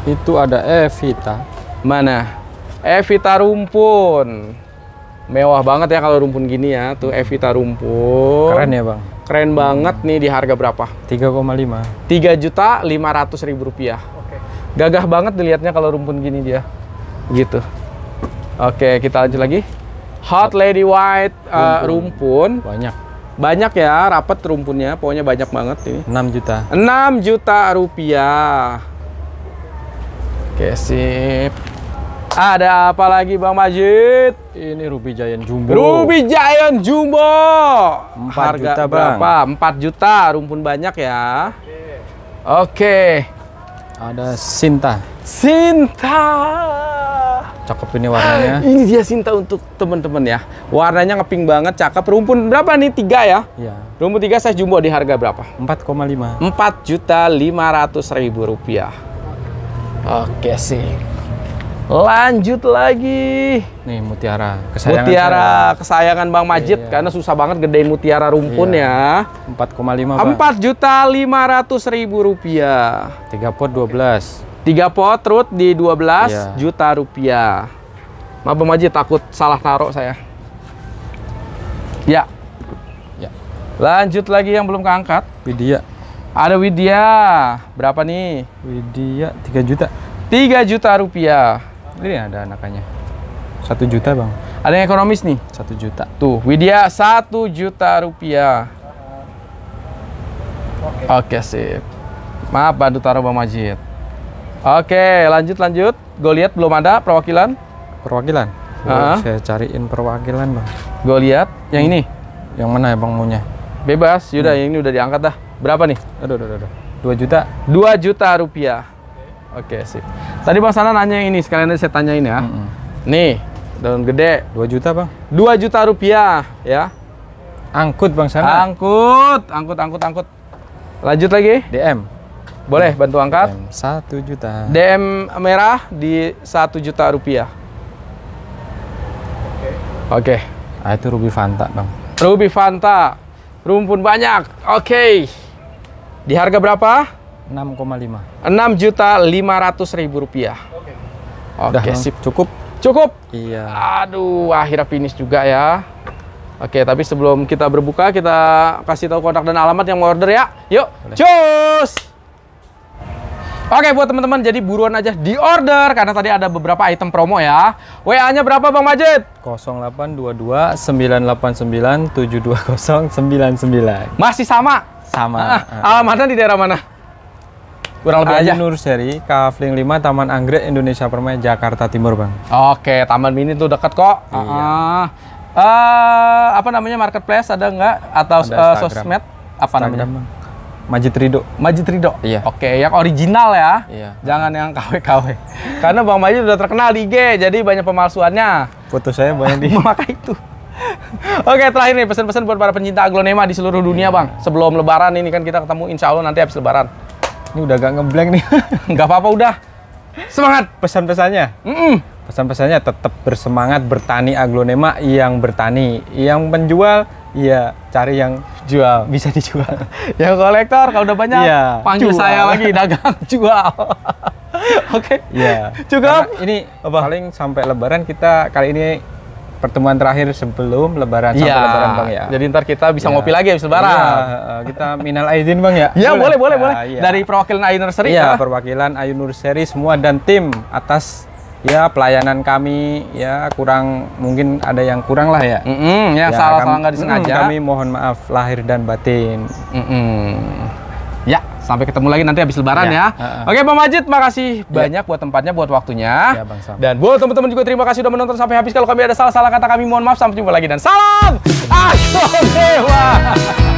Itu ada Evita. Mana? Evita rumpun. Mewah banget ya kalau rumpun gini ya. Tuh Evita rumpun. Keren ya, Bang. Keren hmm. banget nih di harga berapa? 3,5. 3 juta 500 ribu rupiah. Oke. Gagah banget dilihatnya kalau rumpun gini dia. Gitu. Oke, kita lanjut lagi. Hot Lady White eh, rumpun. Uh, rumpun. Banyak. Banyak ya, rapet rumpunnya. Pokoknya banyak banget ini. 6 juta. 6 juta rupiah. Oke, sip. Ada apa lagi Bang Majid? Ini Ruby Giant Jumbo. Ruby Giant Jumbo. 4 Harga juta, Bang. berapa? 4 juta, rumpun banyak ya. Oke. Okay. Ada Sinta. Sinta. Cakep ini warnanya. Ah, ini dia Sinta untuk teman-teman ya. Warnanya ngeping banget, cakep. Rumpun berapa nih? Tiga ya? Iya. Rumpun tiga saya jumbo di harga berapa? 4,5. 4 juta 500 ribu rupiah. Oke sih. Lanjut lagi. Nih mutiara kesayangan. Mutiara saya. kesayangan Bang Majid iya, karena susah banget gedein mutiara rumpun iya. ya. 4,5 Empat juta lima ratus ribu rupiah. Tiga pot 12. Tiga pot root di 12 belas iya. juta rupiah. Maaf Bang Majid takut salah taruh saya. Ya. Ya. Lanjut lagi yang belum keangkat. Widya. Ada Widya. Berapa nih? Widya 3 juta. 3 juta rupiah. Ini ada anakannya. Satu juta bang. Ada yang ekonomis nih, satu juta. Tuh, Widya satu juta rupiah. Oke, okay. okay, sip. Maaf, bantu taruh Bang Majid. Oke, okay, lanjut lanjut. Gue lihat belum ada perwakilan. Perwakilan. Uh -huh. Saya cariin perwakilan bang. Gue lihat yang ini. Yang mana ya bang maunya? Bebas. Yaudah, hmm. yang ini udah diangkat dah. Berapa nih? Aduh, aduh, aduh. Dua juta. Dua juta rupiah. Oke, sip. Tadi Bang Sana nanya yang ini, sekalian aja saya ini ya. Mm -hmm. Nih, daun gede. dua juta, Bang? Dua juta rupiah, ya. Angkut, Bang Sana. Angkut, angkut, angkut, angkut. Lanjut lagi. DM. Boleh, bantu angkat. Satu juta. DM merah di satu juta rupiah. Oke. Okay. Ah, itu Ruby Fanta, Bang. Ruby Fanta. Rumpun banyak. Oke. Okay. Di harga berapa? 6,5. 6 juta 500 ribu rupiah. Oke. Okay. Oke, okay, sip. Cukup. Cukup. Iya. Aduh, akhirnya finish juga ya. Oke, tapi sebelum kita berbuka, kita kasih tahu kontak dan alamat yang mau order ya. Yuk, Boleh. cus! Oke, buat teman-teman, jadi buruan aja di order karena tadi ada beberapa item promo ya. WA-nya berapa, Bang Majid? 0822 989 Masih sama? Sama. Ah, ah, alamatnya di daerah mana? kurang lebih aja. Nur Seri, Kavling 5, Taman Anggrek Indonesia Permai, Jakarta Timur, Bang. Oke, Taman Mini tuh dekat kok. Iya. Uh, uh, apa namanya marketplace ada nggak atau ada uh, sosmed apa Instagram, namanya? Bang. Majid Ridho. Majid Ridho? Iya. Oke, yang original ya. Iya. Jangan yang KW-KW. [laughs] Karena Bang Majid udah terkenal di IG, jadi banyak pemalsuannya. Foto saya banyak di. [laughs] Maka itu. [laughs] Oke, terakhir nih pesan-pesan buat para pencinta aglonema di seluruh dunia, iya. Bang. Sebelum lebaran ini kan kita ketemu insya Allah nanti habis lebaran. Ini udah agak ngeblank nih. [laughs] Nggak apa-apa udah. Semangat. Pesan-pesannya. Mm -mm. Pesan-pesannya tetap bersemangat bertani aglonema yang bertani, yang menjual ya cari yang jual bisa dijual. [laughs] yang kolektor kalau udah banyak ya, panggil jual. saya lagi dagang [laughs] jual. Oke. okay. Iya. Cukup. Karena ini apa? paling sampai lebaran kita kali ini pertemuan terakhir sebelum lebaran sampai ya. lebaran bang ya. Jadi ntar kita bisa ya. ngopi lagi habis lebaran. Ya, kita minal aidin bang ya. Ya boleh boleh nah, boleh. Ya, Dari perwakilan Ayu Nursery ya. perwakilan Ayu Nursery semua dan tim atas ya pelayanan kami ya kurang mungkin ada yang kurang lah ya. Mm -hmm. ya, ya salah salah nggak disengaja. kami mohon maaf lahir dan batin. Mm -hmm. Ya. Sampai ketemu lagi nanti habis lebaran iya. ya. ya. Uh, uh. Oke, Bang Majid, makasih ya. banyak buat tempatnya, buat waktunya. Ya, Bang Sam. Dan buat teman-teman juga terima kasih sudah menonton sampai habis. Kalau kami ada salah-salah kata kami mohon maaf. Sampai jumpa lagi dan salam iya. Astrodewa.